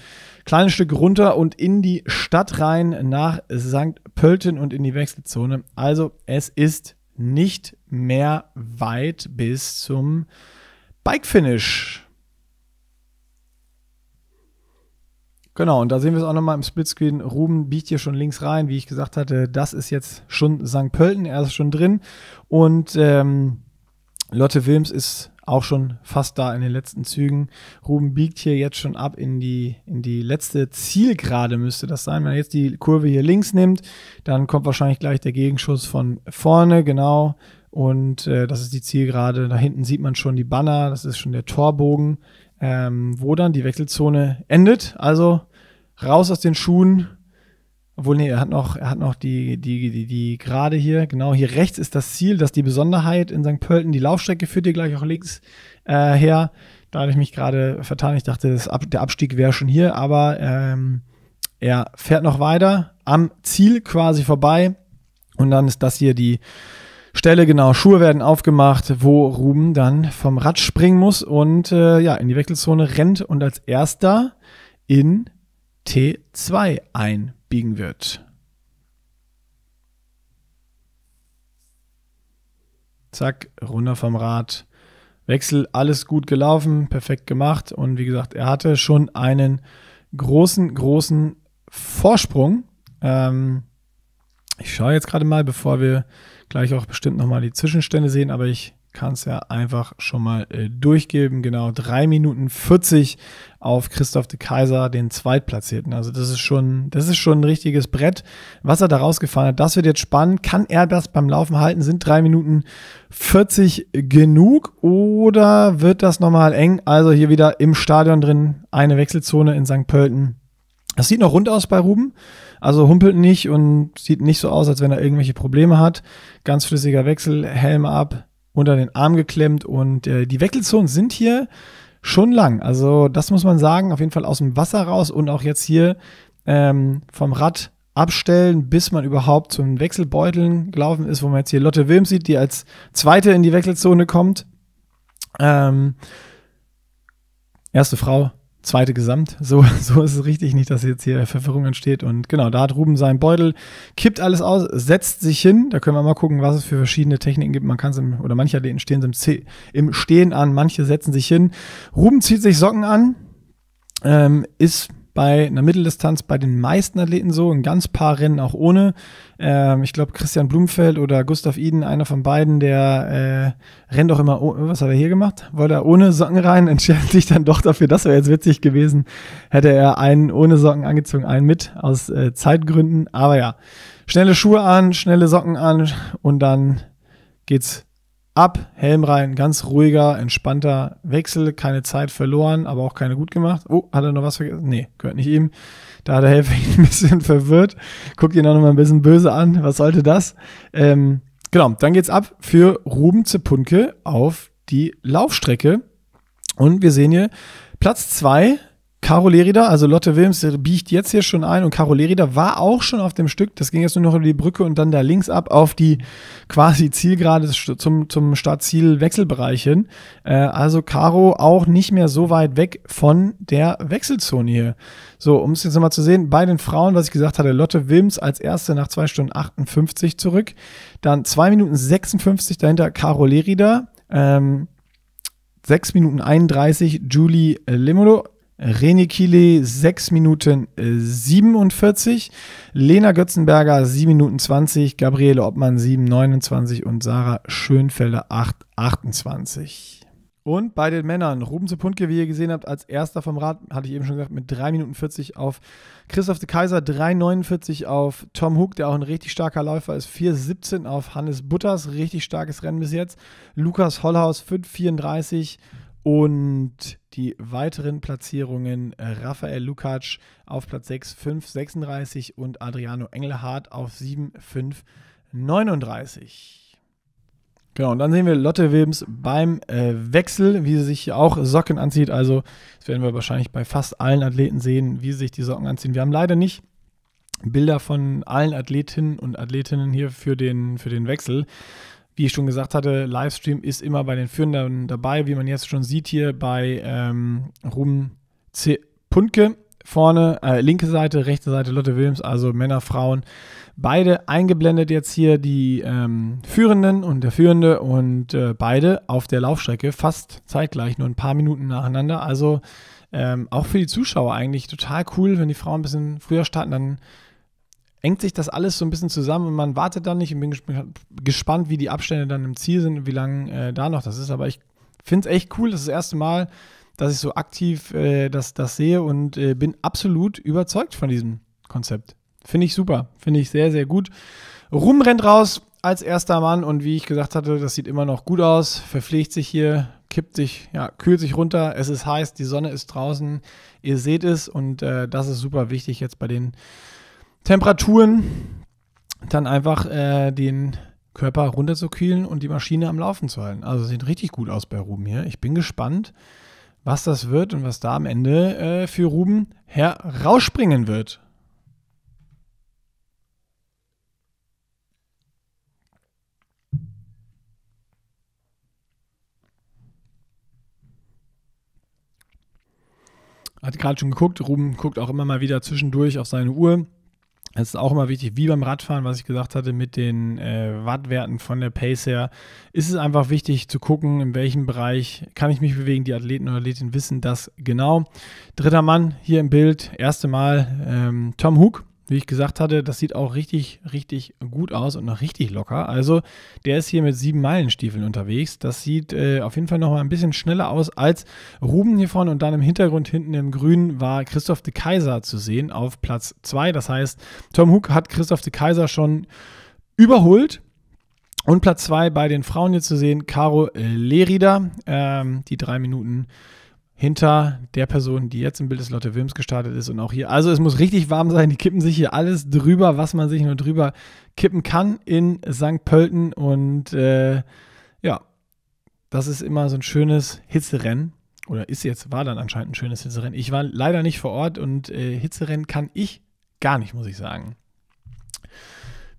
kleines Stück runter und in die Stadt rein nach St. Pölten und in die Wechselzone. Also es ist nicht mehr weit bis zum Bike-Finish. Genau, und da sehen wir es auch nochmal im Splitscreen. Ruben biegt hier schon links rein. Wie ich gesagt hatte, das ist jetzt schon St. Pölten, er ist schon drin. Und ähm, Lotte Wilms ist auch schon fast da in den letzten Zügen. Ruben biegt hier jetzt schon ab in die, in die letzte Zielgerade, müsste das sein. Wenn er jetzt die Kurve hier links nimmt, dann kommt wahrscheinlich gleich der Gegenschuss von vorne, genau. Und äh, das ist die Zielgerade. Da hinten sieht man schon die Banner, das ist schon der Torbogen, ähm, wo dann die Wechselzone endet. Also raus aus den Schuhen. Obwohl, nee, er hat noch, er hat noch die, die, die, die gerade hier, genau hier rechts ist das Ziel, dass die Besonderheit in St. Pölten, die Laufstrecke führt hier gleich auch links äh, her. Da habe ich mich gerade vertan. Ich dachte, Ab der Abstieg wäre schon hier, aber ähm, er fährt noch weiter am Ziel quasi vorbei. Und dann ist das hier die Stelle, genau. Schuhe werden aufgemacht, wo Ruben dann vom Rad springen muss und äh, ja, in die Wechselzone rennt und als erster in T2 einbiegen wird. Zack, runter vom Rad. Wechsel, alles gut gelaufen, perfekt gemacht. Und wie gesagt, er hatte schon einen großen, großen Vorsprung. Ähm, ich schaue jetzt gerade mal, bevor wir gleich auch bestimmt nochmal die Zwischenstände sehen, aber ich kannst ja einfach schon mal äh, durchgeben. Genau, 3 Minuten 40 auf Christoph de Kaiser, den Zweitplatzierten. Also das ist schon, das ist schon ein richtiges Brett, was er da rausgefahren hat. Das wird jetzt spannend. Kann er das beim Laufen halten? Sind 3 Minuten 40 genug oder wird das nochmal eng? Also hier wieder im Stadion drin, eine Wechselzone in St. Pölten. Das sieht noch rund aus bei Ruben. Also humpelt nicht und sieht nicht so aus, als wenn er irgendwelche Probleme hat. Ganz flüssiger Wechsel, Helm ab, unter den Arm geklemmt und äh, die Wechselzonen sind hier schon lang. Also das muss man sagen, auf jeden Fall aus dem Wasser raus und auch jetzt hier ähm, vom Rad abstellen, bis man überhaupt zum Wechselbeuteln gelaufen ist, wo man jetzt hier Lotte Wilms sieht, die als Zweite in die Wechselzone kommt. Ähm, erste Frau zweite Gesamt. So, so ist es richtig, nicht, dass jetzt hier Verwirrung entsteht. Und genau, da hat Ruben seinen Beutel, kippt alles aus, setzt sich hin. Da können wir mal gucken, was es für verschiedene Techniken gibt. Man kann es im, oder manche Athleten stehen im, im Stehen an, manche setzen sich hin. Ruben zieht sich Socken an, ähm, ist bei einer Mitteldistanz bei den meisten Athleten so, ein ganz paar Rennen auch ohne. Ähm, ich glaube, Christian Blumfeld oder Gustav Iden, einer von beiden, der äh, rennt auch immer, oh, was hat er hier gemacht? Wollte er ohne Socken rein, entscheidet sich dann doch dafür, das wäre jetzt witzig gewesen, hätte er einen ohne Socken angezogen, einen mit, aus äh, Zeitgründen. Aber ja, schnelle Schuhe an, schnelle Socken an und dann geht's ab, Helm rein, ganz ruhiger, entspannter Wechsel, keine Zeit verloren, aber auch keine gut gemacht. Oh, hat er noch was vergessen? Nee, gehört nicht ihm. Da hat der Helfer ihn ein bisschen verwirrt, guckt ihn auch noch mal ein bisschen böse an, was sollte das? Ähm, genau, dann geht's ab für Ruben Zepunke auf die Laufstrecke und wir sehen hier Platz 2, Caro Lerida, also Lotte Wilms biegt jetzt hier schon ein und Caro Lerida war auch schon auf dem Stück. Das ging jetzt nur noch über die Brücke und dann da links ab auf die quasi Zielgerade zum, zum Startziel-Wechselbereich hin. Äh, also Caro auch nicht mehr so weit weg von der Wechselzone hier. So, um es jetzt nochmal zu sehen, bei den Frauen, was ich gesagt hatte, Lotte Wilms als erste nach 2 Stunden 58 zurück. Dann 2 Minuten 56 dahinter Caro Lerida. Ähm, 6 Minuten 31 Julie Limolo. René Kile 6 Minuten 47, äh, Lena Götzenberger 7 Minuten 20, Gabriele Obmann 7 29 und Sarah Schönfelder 8 28. Und bei den Männern, Ruben Sepuntke, wie ihr gesehen habt, als erster vom Rad, hatte ich eben schon gesagt, mit 3 Minuten 40 auf Christoph de Kaiser, 3,49 auf Tom Hook, der auch ein richtig starker Läufer ist, 4,17 auf Hannes Butters, richtig starkes Rennen bis jetzt, Lukas Hollhaus 5,34 und die weiteren Platzierungen: äh, Rafael Lukacs auf Platz 6, 5, 36 und Adriano Engelhardt auf 7, 5, 39. Genau, und dann sehen wir Lotte Wilms beim äh, Wechsel, wie sie sich auch Socken anzieht. Also, das werden wir wahrscheinlich bei fast allen Athleten sehen, wie sie sich die Socken anziehen. Wir haben leider nicht Bilder von allen Athletinnen und Athletinnen hier für den, für den Wechsel wie ich schon gesagt hatte, Livestream ist immer bei den Führenden dabei, wie man jetzt schon sieht hier bei ähm, Ruben C. Puntke vorne, äh, linke Seite, rechte Seite Lotte Wilms, also Männer, Frauen, beide eingeblendet jetzt hier die ähm, Führenden und der Führende und äh, beide auf der Laufstrecke fast zeitgleich, nur ein paar Minuten nacheinander. Also ähm, auch für die Zuschauer eigentlich total cool, wenn die Frauen ein bisschen früher starten, dann engt sich das alles so ein bisschen zusammen und man wartet dann nicht und bin gespannt, wie die Abstände dann im Ziel sind und wie lange äh, da noch das ist. Aber ich finde es echt cool, das ist das erste Mal, dass ich so aktiv äh, das, das sehe und äh, bin absolut überzeugt von diesem Konzept. Finde ich super, finde ich sehr, sehr gut. Rum rennt raus als erster Mann und wie ich gesagt hatte, das sieht immer noch gut aus, verpflegt sich hier, kippt sich, ja, kühlt sich runter, es ist heiß, die Sonne ist draußen, ihr seht es und äh, das ist super wichtig jetzt bei den Temperaturen dann einfach äh, den Körper runterzukühlen und die Maschine am Laufen zu halten. Also sieht richtig gut aus bei Ruben hier. Ich bin gespannt, was das wird und was da am Ende äh, für Ruben herausspringen wird. Hat gerade schon geguckt. Ruben guckt auch immer mal wieder zwischendurch auf seine Uhr. Es ist auch immer wichtig, wie beim Radfahren, was ich gesagt hatte, mit den äh, Wattwerten von der Pace her, ist es einfach wichtig zu gucken, in welchem Bereich kann ich mich bewegen. Die Athleten oder Athletinnen wissen das genau. Dritter Mann hier im Bild, erste Mal ähm, Tom Hook wie ich gesagt hatte, das sieht auch richtig, richtig gut aus und noch richtig locker. Also der ist hier mit sieben Meilenstiefeln unterwegs. Das sieht äh, auf jeden Fall noch mal ein bisschen schneller aus als Ruben hier vorne. Und dann im Hintergrund hinten im Grün war Christoph de Kaiser zu sehen auf Platz 2. Das heißt, Tom Hook hat Christoph de Kaiser schon überholt. Und Platz 2 bei den Frauen hier zu sehen, Caro äh, Lerida, ähm, die drei Minuten hinter der Person, die jetzt im Bild des Lotte Wilms gestartet ist und auch hier. Also es muss richtig warm sein. Die kippen sich hier alles drüber, was man sich nur drüber kippen kann in St. Pölten. Und äh, ja, das ist immer so ein schönes Hitzerennen. Oder ist jetzt, war dann anscheinend ein schönes Hitzerennen. Ich war leider nicht vor Ort und äh, Hitzerennen kann ich gar nicht, muss ich sagen.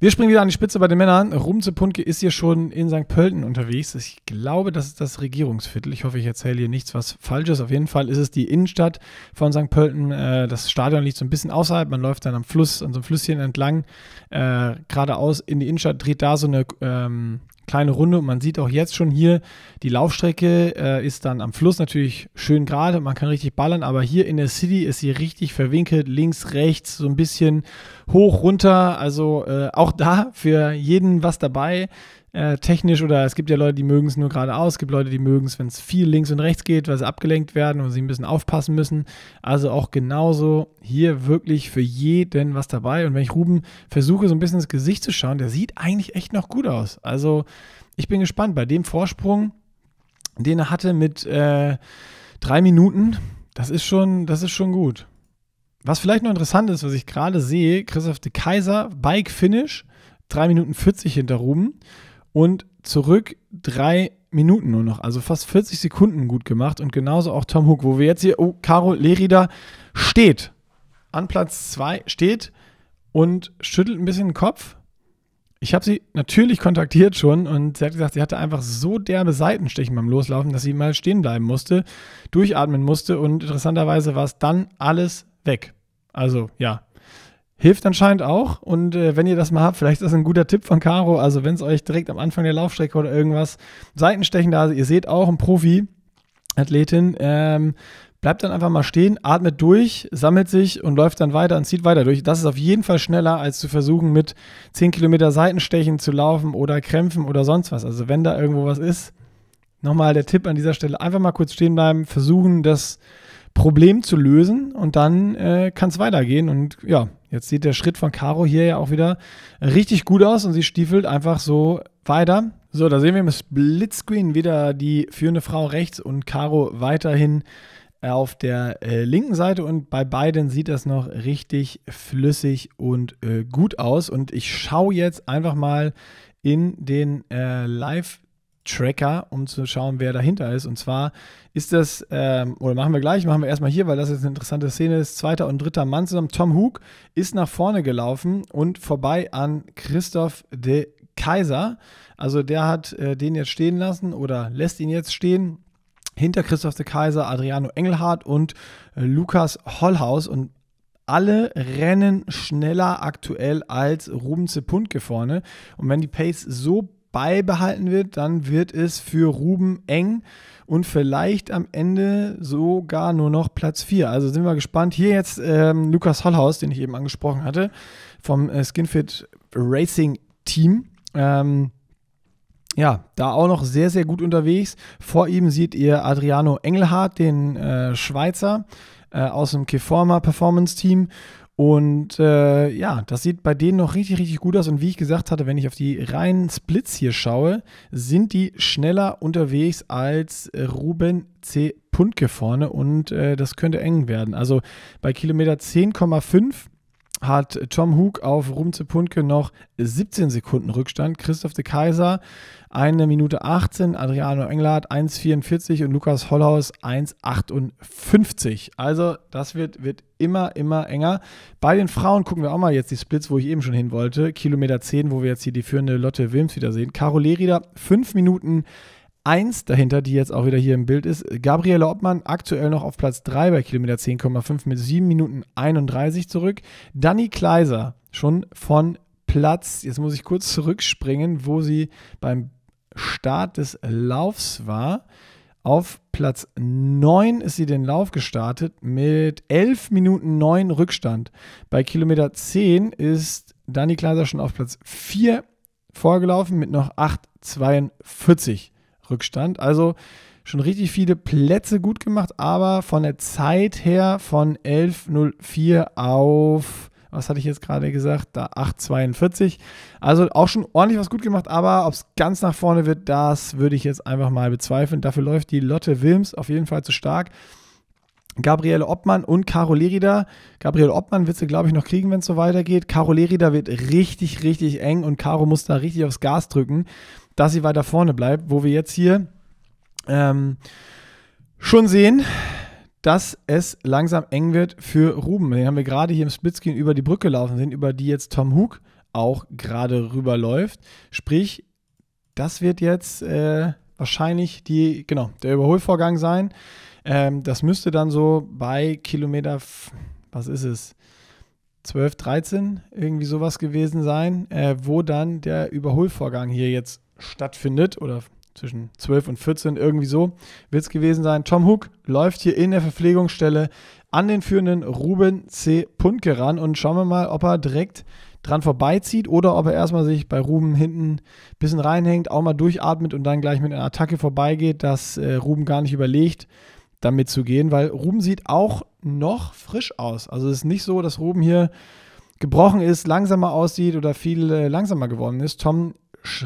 Wir springen wieder an die Spitze bei den Männern. Rumze Puntke ist hier schon in St. Pölten unterwegs. Ich glaube, das ist das Regierungsviertel. Ich hoffe, ich erzähle hier nichts was Falsches. Auf jeden Fall ist es die Innenstadt von St. Pölten. Äh, das Stadion liegt so ein bisschen außerhalb. Man läuft dann am Fluss, an so einem Flüsschen entlang, äh, geradeaus in die Innenstadt, dreht da so eine ähm, kleine Runde und man sieht auch jetzt schon hier, die Laufstrecke äh, ist dann am Fluss natürlich schön gerade, und man kann richtig ballern, aber hier in der City ist sie richtig verwinkelt, links, rechts, so ein bisschen hoch, runter, also äh, auch da für jeden was dabei. Äh, technisch oder es gibt ja Leute, die mögen es nur geradeaus, es gibt Leute, die mögen es, wenn es viel links und rechts geht, weil sie abgelenkt werden und sie ein bisschen aufpassen müssen. Also auch genauso hier wirklich für jeden was dabei. Und wenn ich Ruben versuche, so ein bisschen ins Gesicht zu schauen, der sieht eigentlich echt noch gut aus. Also ich bin gespannt. Bei dem Vorsprung, den er hatte mit äh, drei Minuten, das ist schon, das ist schon gut. Was vielleicht noch interessant ist, was ich gerade sehe, Christoph de Kaiser, Bike Finish, drei Minuten 40 hinter Ruben und zurück drei Minuten nur noch, also fast 40 Sekunden gut gemacht und genauso auch Tom Hook, wo wir jetzt hier, oh, Caro Lerida steht an Platz 2, steht und schüttelt ein bisschen den Kopf. Ich habe sie natürlich kontaktiert schon und sie hat gesagt, sie hatte einfach so derbe Seitenstechen beim Loslaufen, dass sie mal stehen bleiben musste, durchatmen musste und interessanterweise war es dann alles weg. Also ja, Hilft anscheinend auch. Und äh, wenn ihr das mal habt, vielleicht ist das ein guter Tipp von Caro. Also, wenn es euch direkt am Anfang der Laufstrecke oder irgendwas Seitenstechen da, ihr seht auch ein Profi, Athletin, ähm, bleibt dann einfach mal stehen, atmet durch, sammelt sich und läuft dann weiter und zieht weiter durch. Das ist auf jeden Fall schneller, als zu versuchen, mit 10 Kilometer Seitenstechen zu laufen oder Krämpfen oder sonst was. Also, wenn da irgendwo was ist, nochmal der Tipp an dieser Stelle: einfach mal kurz stehen bleiben, versuchen, das Problem zu lösen und dann äh, kann es weitergehen. Und ja, jetzt sieht der Schritt von Caro hier ja auch wieder richtig gut aus und sie stiefelt einfach so weiter. So, da sehen wir im Splitscreen wieder die führende Frau rechts und Caro weiterhin auf der äh, linken Seite und bei beiden sieht das noch richtig flüssig und äh, gut aus. Und ich schaue jetzt einfach mal in den äh, Live Tracker, um zu schauen, wer dahinter ist. Und zwar ist das, ähm, oder machen wir gleich, machen wir erstmal hier, weil das jetzt eine interessante Szene ist. Zweiter und dritter Mann zusammen. Tom Hook ist nach vorne gelaufen und vorbei an Christoph de Kaiser. Also der hat äh, den jetzt stehen lassen oder lässt ihn jetzt stehen. Hinter Christoph de Kaiser, Adriano Engelhardt und äh, Lukas Hollhaus. Und alle rennen schneller aktuell als Ruben Zepuntke vorne. Und wenn die Pace so beibehalten wird, dann wird es für Ruben eng und vielleicht am Ende sogar nur noch Platz 4. Also sind wir gespannt. Hier jetzt ähm, Lukas Hollhaus, den ich eben angesprochen hatte, vom äh, Skinfit Racing Team. Ähm, ja, da auch noch sehr, sehr gut unterwegs. Vor ihm seht ihr Adriano Engelhardt, den äh, Schweizer äh, aus dem Keforma Performance Team. Und äh, ja, das sieht bei denen noch richtig, richtig gut aus. Und wie ich gesagt hatte, wenn ich auf die reinen Splits hier schaue, sind die schneller unterwegs als äh, Ruben C. Puntke vorne. Und äh, das könnte eng werden. Also bei Kilometer 10,5 hat Tom Hook auf Ruben C. Puntke noch 17 Sekunden Rückstand. Christoph de Kaiser 1 Minute 18, Adriano Englert 1,44 und Lukas Hollhaus 1,58. Also das wird, wird immer, immer enger. Bei den Frauen gucken wir auch mal jetzt die Splits, wo ich eben schon hin wollte. Kilometer 10, wo wir jetzt hier die führende Lotte Wilms wieder sehen. Carol Lerida 5 Minuten 1 dahinter, die jetzt auch wieder hier im Bild ist. Gabriele Obmann aktuell noch auf Platz 3 bei Kilometer 10,5 mit 7 Minuten 31 zurück. Danny Kleiser schon von Platz, jetzt muss ich kurz zurückspringen, wo sie beim Start des Laufs war. Auf Platz 9 ist sie den Lauf gestartet mit 11 Minuten 9 Rückstand. Bei Kilometer 10 ist Dani Kleiser schon auf Platz 4 vorgelaufen mit noch 8,42 Rückstand. Also schon richtig viele Plätze gut gemacht, aber von der Zeit her von 11,04 auf was hatte ich jetzt gerade gesagt, da 8,42. Also auch schon ordentlich was gut gemacht, aber ob es ganz nach vorne wird, das würde ich jetzt einfach mal bezweifeln. Dafür läuft die Lotte Wilms auf jeden Fall zu stark. Gabriele Obmann und Caro Lerida. Gabriele Obmann wird sie, glaube ich, noch kriegen, wenn es so weitergeht. Caro Lerida wird richtig, richtig eng und Caro muss da richtig aufs Gas drücken, dass sie weiter vorne bleibt, wo wir jetzt hier ähm, schon sehen, dass es langsam eng wird für Ruben. Den haben wir gerade hier im Splitscreen über die Brücke laufen sind, über die jetzt Tom Hook auch gerade rüberläuft. Sprich, das wird jetzt äh, wahrscheinlich die, genau, der Überholvorgang sein. Ähm, das müsste dann so bei Kilometer, was ist es? 12, 13, irgendwie sowas gewesen sein, äh, wo dann der Überholvorgang hier jetzt stattfindet oder zwischen 12 und 14, irgendwie so wird es gewesen sein. Tom Hook läuft hier in der Verpflegungsstelle an den führenden Ruben C. Puntke ran und schauen wir mal, ob er direkt dran vorbeizieht oder ob er erstmal sich bei Ruben hinten ein bisschen reinhängt, auch mal durchatmet und dann gleich mit einer Attacke vorbeigeht, dass äh, Ruben gar nicht überlegt, damit zu gehen, weil Ruben sieht auch noch frisch aus. Also es ist nicht so, dass Ruben hier gebrochen ist, langsamer aussieht oder viel äh, langsamer geworden ist. Tom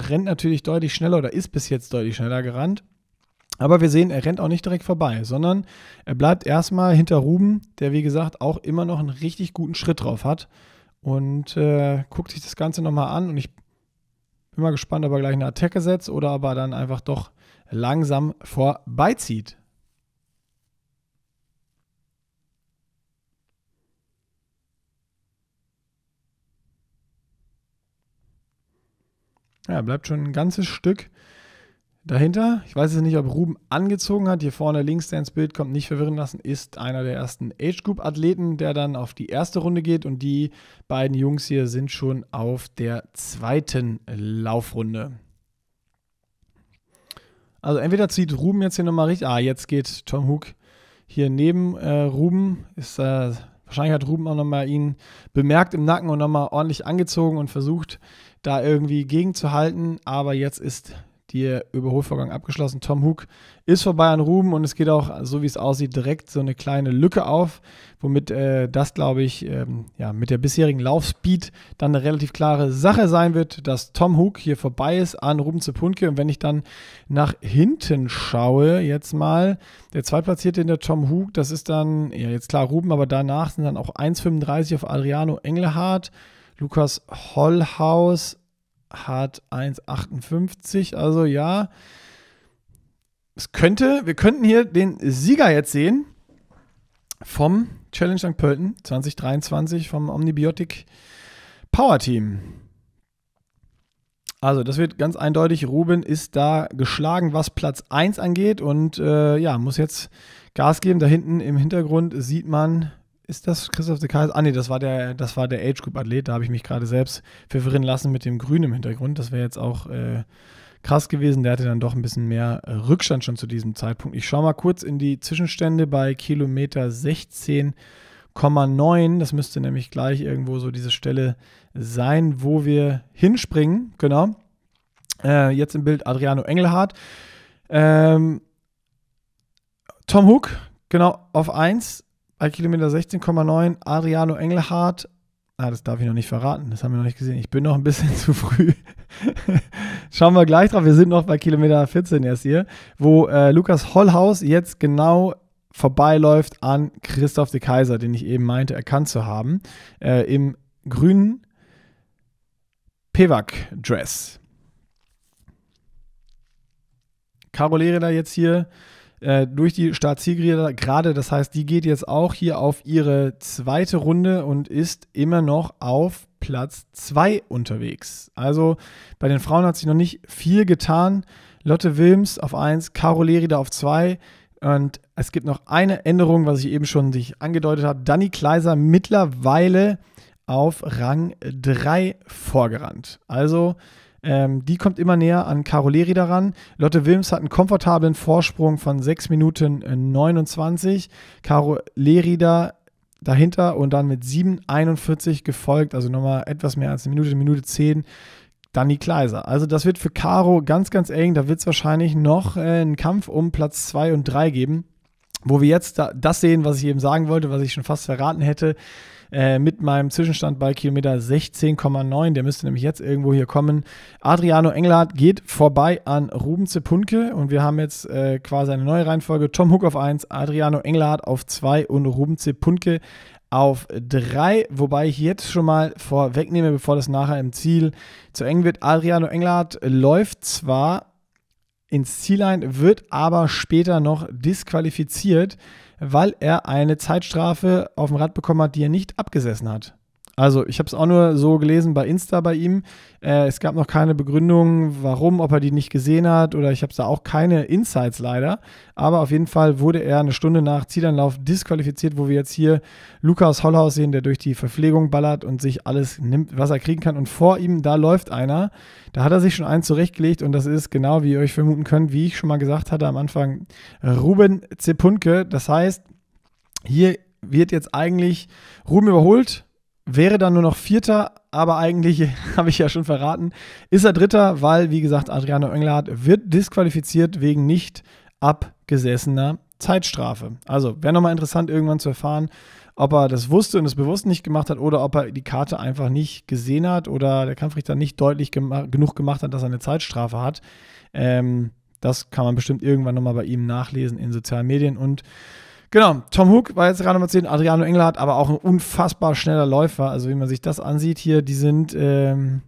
rennt natürlich deutlich schneller oder ist bis jetzt deutlich schneller gerannt. Aber wir sehen, er rennt auch nicht direkt vorbei, sondern er bleibt erstmal hinter Ruben, der wie gesagt auch immer noch einen richtig guten Schritt drauf hat und äh, guckt sich das Ganze nochmal an. Und ich bin mal gespannt, ob er gleich eine Attacke setzt oder aber dann einfach doch langsam vorbeizieht. Ja, bleibt schon ein ganzes Stück dahinter. Ich weiß jetzt nicht, ob Ruben angezogen hat. Hier vorne links, der ins Bild kommt, nicht verwirren lassen, ist einer der ersten Age Group Athleten, der dann auf die erste Runde geht. Und die beiden Jungs hier sind schon auf der zweiten Laufrunde. Also entweder zieht Ruben jetzt hier nochmal richtig. Ah, jetzt geht Tom Hook hier neben äh, Ruben. Ist, äh, wahrscheinlich hat Ruben auch nochmal ihn bemerkt im Nacken und nochmal ordentlich angezogen und versucht, da irgendwie gegenzuhalten. Aber jetzt ist der Überholvorgang abgeschlossen. Tom Hook ist vorbei an Ruben und es geht auch, so wie es aussieht, direkt so eine kleine Lücke auf, womit äh, das, glaube ich, ähm, ja, mit der bisherigen Laufspeed dann eine relativ klare Sache sein wird, dass Tom Hook hier vorbei ist an Ruben Zepunke. Und wenn ich dann nach hinten schaue, jetzt mal, der Zweitplatzierte in der Tom Hook, das ist dann, ja, jetzt klar Ruben, aber danach sind dann auch 1,35 auf Adriano Engelhardt. Lukas Hollhaus hat 1,58. Also ja, es könnte, wir könnten hier den Sieger jetzt sehen vom Challenge St. Pölten 2023 vom Omnibiotic Power Team. Also, das wird ganz eindeutig. Ruben ist da geschlagen, was Platz 1 angeht und äh, ja, muss jetzt Gas geben. Da hinten im Hintergrund sieht man ist das Christoph de Kaiser? Ah, nee, das war der, das war der Age Group Athlet. Da habe ich mich gerade selbst verwirren lassen mit dem Grün im Hintergrund. Das wäre jetzt auch äh, krass gewesen. Der hatte dann doch ein bisschen mehr äh, Rückstand schon zu diesem Zeitpunkt. Ich schaue mal kurz in die Zwischenstände bei Kilometer 16,9. Das müsste nämlich gleich irgendwo so diese Stelle sein, wo wir hinspringen. Genau. Äh, jetzt im Bild Adriano Engelhardt. Ähm, Tom Hook, genau, auf 1 bei Kilometer 16,9 Adriano Engelhardt. Ah, das darf ich noch nicht verraten, das haben wir noch nicht gesehen. Ich bin noch ein bisschen zu früh. Schauen wir gleich drauf. Wir sind noch bei Kilometer 14 erst hier, wo äh, Lukas Hollhaus jetzt genau vorbeiläuft an Christoph de Kaiser, den ich eben meinte, erkannt zu haben, äh, im grünen Pewak-Dress. Caro da jetzt hier äh, durch die Startzielgerade. Gerade, das heißt, die geht jetzt auch hier auf ihre zweite Runde und ist immer noch auf Platz 2 unterwegs. Also bei den Frauen hat sich noch nicht viel getan. Lotte Wilms auf 1, Caro Lerida auf 2. Und es gibt noch eine Änderung, was ich eben schon sich angedeutet habe. Danny Kleiser mittlerweile auf Rang 3 vorgerannt. Also ähm, die kommt immer näher an Caroleri daran. Lotte Wilms hat einen komfortablen Vorsprung von 6 Minuten 29. Caroleri da dahinter und dann mit 7,41 gefolgt, also nochmal etwas mehr als eine Minute, eine Minute 10. Dani Kleiser. Also das wird für Caro ganz, ganz eng. Da wird es wahrscheinlich noch äh, einen Kampf um Platz 2 und 3 geben. Wo wir jetzt da, das sehen, was ich eben sagen wollte, was ich schon fast verraten hätte. Äh, mit meinem Zwischenstand bei Kilometer 16,9. Der müsste nämlich jetzt irgendwo hier kommen. Adriano Engelhardt geht vorbei an Ruben Zepunke und wir haben jetzt äh, quasi eine neue Reihenfolge. Tom Hook auf 1, Adriano Engelhardt auf 2 und Ruben Zepunke auf 3, wobei ich jetzt schon mal vorwegnehme, bevor das nachher im Ziel zu eng wird. Adriano Englert läuft zwar ins Ziel ein, wird aber später noch disqualifiziert weil er eine Zeitstrafe auf dem Rad bekommen hat, die er nicht abgesessen hat. Also ich habe es auch nur so gelesen bei Insta bei ihm. Äh, es gab noch keine Begründung, warum, ob er die nicht gesehen hat oder ich habe da auch keine Insights leider. Aber auf jeden Fall wurde er eine Stunde nach Zielanlauf disqualifiziert, wo wir jetzt hier Lukas Hollhaus sehen, der durch die Verpflegung ballert und sich alles nimmt, was er kriegen kann. Und vor ihm, da läuft einer. Da hat er sich schon einen zurechtgelegt und das ist genau, wie ihr euch vermuten könnt, wie ich schon mal gesagt hatte am Anfang, Ruben Zepunke. Das heißt, hier wird jetzt eigentlich Ruben überholt wäre dann nur noch Vierter, aber eigentlich habe ich ja schon verraten, ist er Dritter, weil, wie gesagt, Adriano Engelhardt wird disqualifiziert wegen nicht abgesessener Zeitstrafe. Also wäre nochmal interessant, irgendwann zu erfahren, ob er das wusste und es bewusst nicht gemacht hat oder ob er die Karte einfach nicht gesehen hat oder der Kampfrichter nicht deutlich gema genug gemacht hat, dass er eine Zeitstrafe hat. Ähm, das kann man bestimmt irgendwann nochmal bei ihm nachlesen in sozialen Medien und Genau, Tom Hook war jetzt gerade Nummer 10, Adriano Engelhardt, aber auch ein unfassbar schneller Läufer. Also wie man sich das ansieht hier, die sind ähm,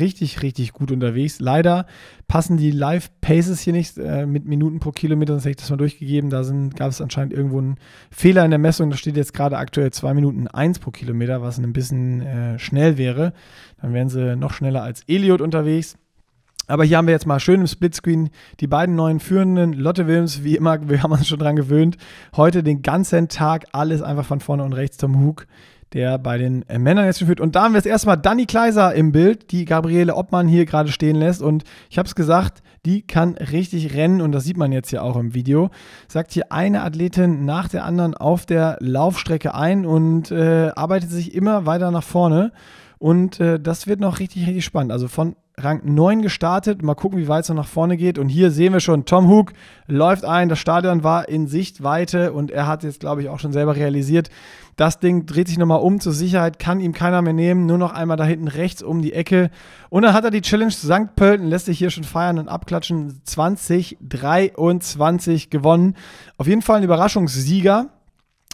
richtig, richtig gut unterwegs. Leider passen die Live-Paces hier nicht äh, mit Minuten pro Kilometer, sonst hätte ich das mal durchgegeben. Da gab es anscheinend irgendwo einen Fehler in der Messung. Da steht jetzt gerade aktuell 2 Minuten 1 pro Kilometer, was ein bisschen äh, schnell wäre. Dann wären sie noch schneller als Elliot unterwegs. Aber hier haben wir jetzt mal schön im Splitscreen die beiden neuen Führenden. Lotte Wilms, wie immer, wir haben uns schon dran gewöhnt. Heute den ganzen Tag alles einfach von vorne und rechts zum Hook, der bei den äh, Männern jetzt schon führt. Und da haben wir jetzt erstmal Danny Kleiser im Bild, die Gabriele Obmann hier gerade stehen lässt. Und ich habe es gesagt, die kann richtig rennen und das sieht man jetzt hier auch im Video. Sagt hier eine Athletin nach der anderen auf der Laufstrecke ein und äh, arbeitet sich immer weiter nach vorne. Und äh, das wird noch richtig, richtig spannend. Also von Rang 9 gestartet. Mal gucken, wie weit es noch nach vorne geht. Und hier sehen wir schon, Tom Hook läuft ein. Das Stadion war in Sichtweite und er hat jetzt, glaube ich, auch schon selber realisiert, das Ding dreht sich nochmal um. Zur Sicherheit kann ihm keiner mehr nehmen. Nur noch einmal da hinten rechts um die Ecke. Und dann hat er die Challenge St. Pölten, lässt sich hier schon feiern und abklatschen. 2023 gewonnen. Auf jeden Fall ein Überraschungssieger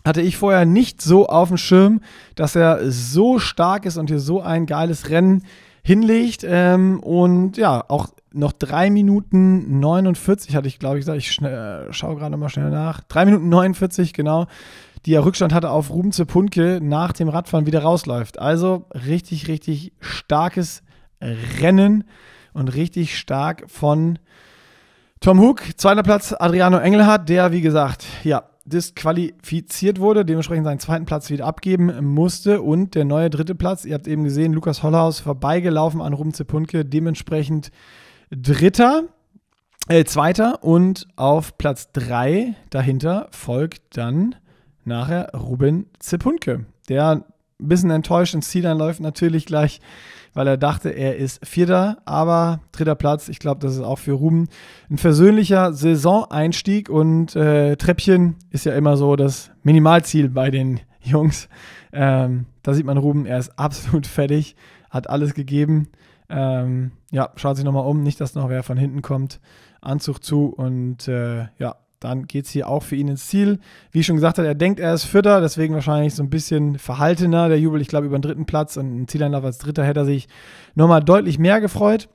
hatte ich vorher nicht so auf dem Schirm, dass er so stark ist und hier so ein geiles Rennen hinlegt. Ähm, und ja, auch noch 3 Minuten 49 hatte ich, glaube ich, gesagt. Ich schnell, äh, schaue gerade mal schnell nach. 3 Minuten 49, genau, die er Rückstand hatte auf Ruben Zepunke nach dem Radfahren wieder rausläuft. Also richtig, richtig starkes Rennen und richtig stark von Tom Hook. Zweiter Platz Adriano Engelhardt, der, wie gesagt, ja, disqualifiziert wurde, dementsprechend seinen zweiten Platz wieder abgeben musste und der neue dritte Platz, ihr habt eben gesehen, Lukas Hollhaus vorbeigelaufen an Ruben Zepunke, dementsprechend dritter, äh, zweiter und auf Platz drei dahinter folgt dann nachher Ruben Zepunke, der ein bisschen enttäuscht ins Ziel läuft natürlich gleich, weil er dachte, er ist Vierter, aber dritter Platz, ich glaube, das ist auch für Ruben ein versöhnlicher Saison-Einstieg und äh, Treppchen ist ja immer so das Minimalziel bei den Jungs. Ähm, da sieht man Ruben, er ist absolut fertig, hat alles gegeben. Ähm, ja, schaut sich nochmal um, nicht, dass noch wer von hinten kommt. Anzug zu und äh, ja, dann geht es hier auch für ihn ins Ziel. Wie ich schon gesagt habe, er denkt, er ist Vierter, deswegen wahrscheinlich so ein bisschen verhaltener. Der Jubel, ich glaube, über den dritten Platz und einen Zieleinlauf als Dritter hätte er sich nochmal deutlich mehr gefreut.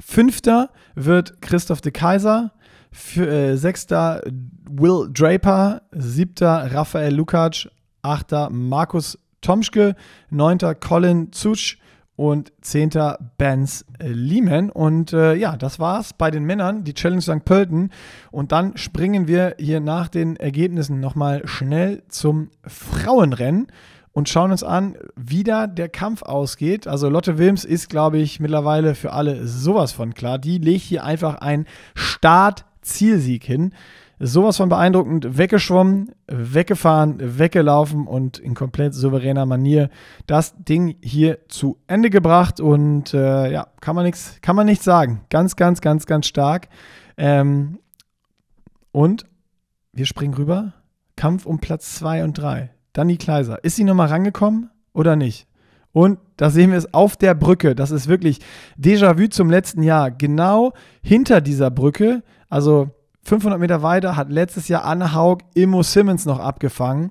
Fünfter wird Christoph de Kaiser. Für, äh, Sechster Will Draper. Siebter Raphael Lukacs. Achter Markus Tomschke. Neunter Colin Zutsch und 10. Benz Lehman. Und äh, ja, das war's bei den Männern, die Challenge St. Pölten. Und dann springen wir hier nach den Ergebnissen nochmal schnell zum Frauenrennen und schauen uns an, wie da der Kampf ausgeht. Also Lotte Wilms ist, glaube ich, mittlerweile für alle sowas von klar. Die legt hier einfach einen Start-Zielsieg hin sowas von beeindruckend weggeschwommen, weggefahren, weggelaufen und in komplett souveräner Manier das Ding hier zu Ende gebracht. Und äh, ja, kann man nichts, kann man nichts sagen. Ganz, ganz, ganz, ganz stark. Ähm, und wir springen rüber. Kampf um Platz 2 und 3. Danny Kleiser. Ist sie nochmal rangekommen oder nicht? Und da sehen wir es auf der Brücke. Das ist wirklich Déjà-vu zum letzten Jahr. Genau hinter dieser Brücke, also 500 Meter weiter hat letztes Jahr Anne Haug Immo Simmons noch abgefangen.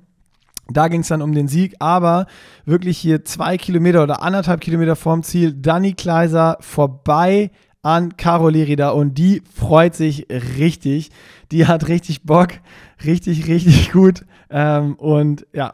Da ging es dann um den Sieg, aber wirklich hier zwei Kilometer oder anderthalb Kilometer vorm Ziel, Danny Kleiser vorbei an Caro Lirida und die freut sich richtig. Die hat richtig Bock, richtig, richtig gut. Ähm, und ja,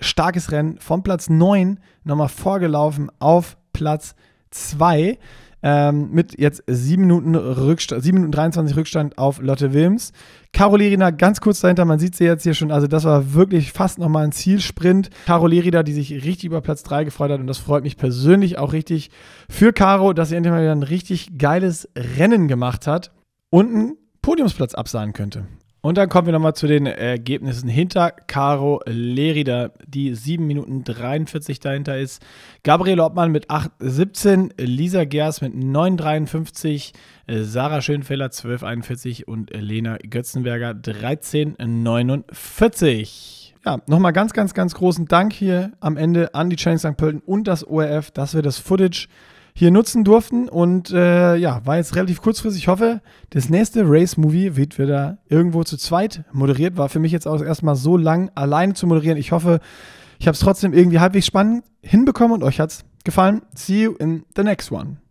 starkes Rennen Vom Platz 9 nochmal vorgelaufen auf Platz 2 ähm, mit jetzt 7 Minuten, Rückstand, 7 Minuten 23 Rückstand auf Lotte Wilms. Carolina ganz kurz dahinter, man sieht sie jetzt hier schon, also das war wirklich fast nochmal ein Zielsprint. Carolina, die sich richtig über Platz 3 gefreut hat und das freut mich persönlich auch richtig für Caro, dass sie endlich mal wieder ein richtig geiles Rennen gemacht hat und einen Podiumsplatz absahen könnte. Und dann kommen wir nochmal zu den Ergebnissen hinter Caro Lerida, die 7 Minuten 43 dahinter ist. Gabriele Obmann mit 8,17, Lisa Gers mit 9,53, Sarah Schönfeller 12,41 und Lena Götzenberger 13,49. Ja, nochmal ganz, ganz, ganz großen Dank hier am Ende an die Challenge St. Pölten und das ORF, dass wir das Footage hier nutzen durften. Und äh, ja, war jetzt relativ kurzfristig. Ich hoffe, das nächste Race-Movie wird wieder irgendwo zu zweit moderiert. War für mich jetzt auch erstmal so lang alleine zu moderieren. Ich hoffe, ich habe es trotzdem irgendwie halbwegs spannend hinbekommen und euch hat's gefallen. See you in the next one.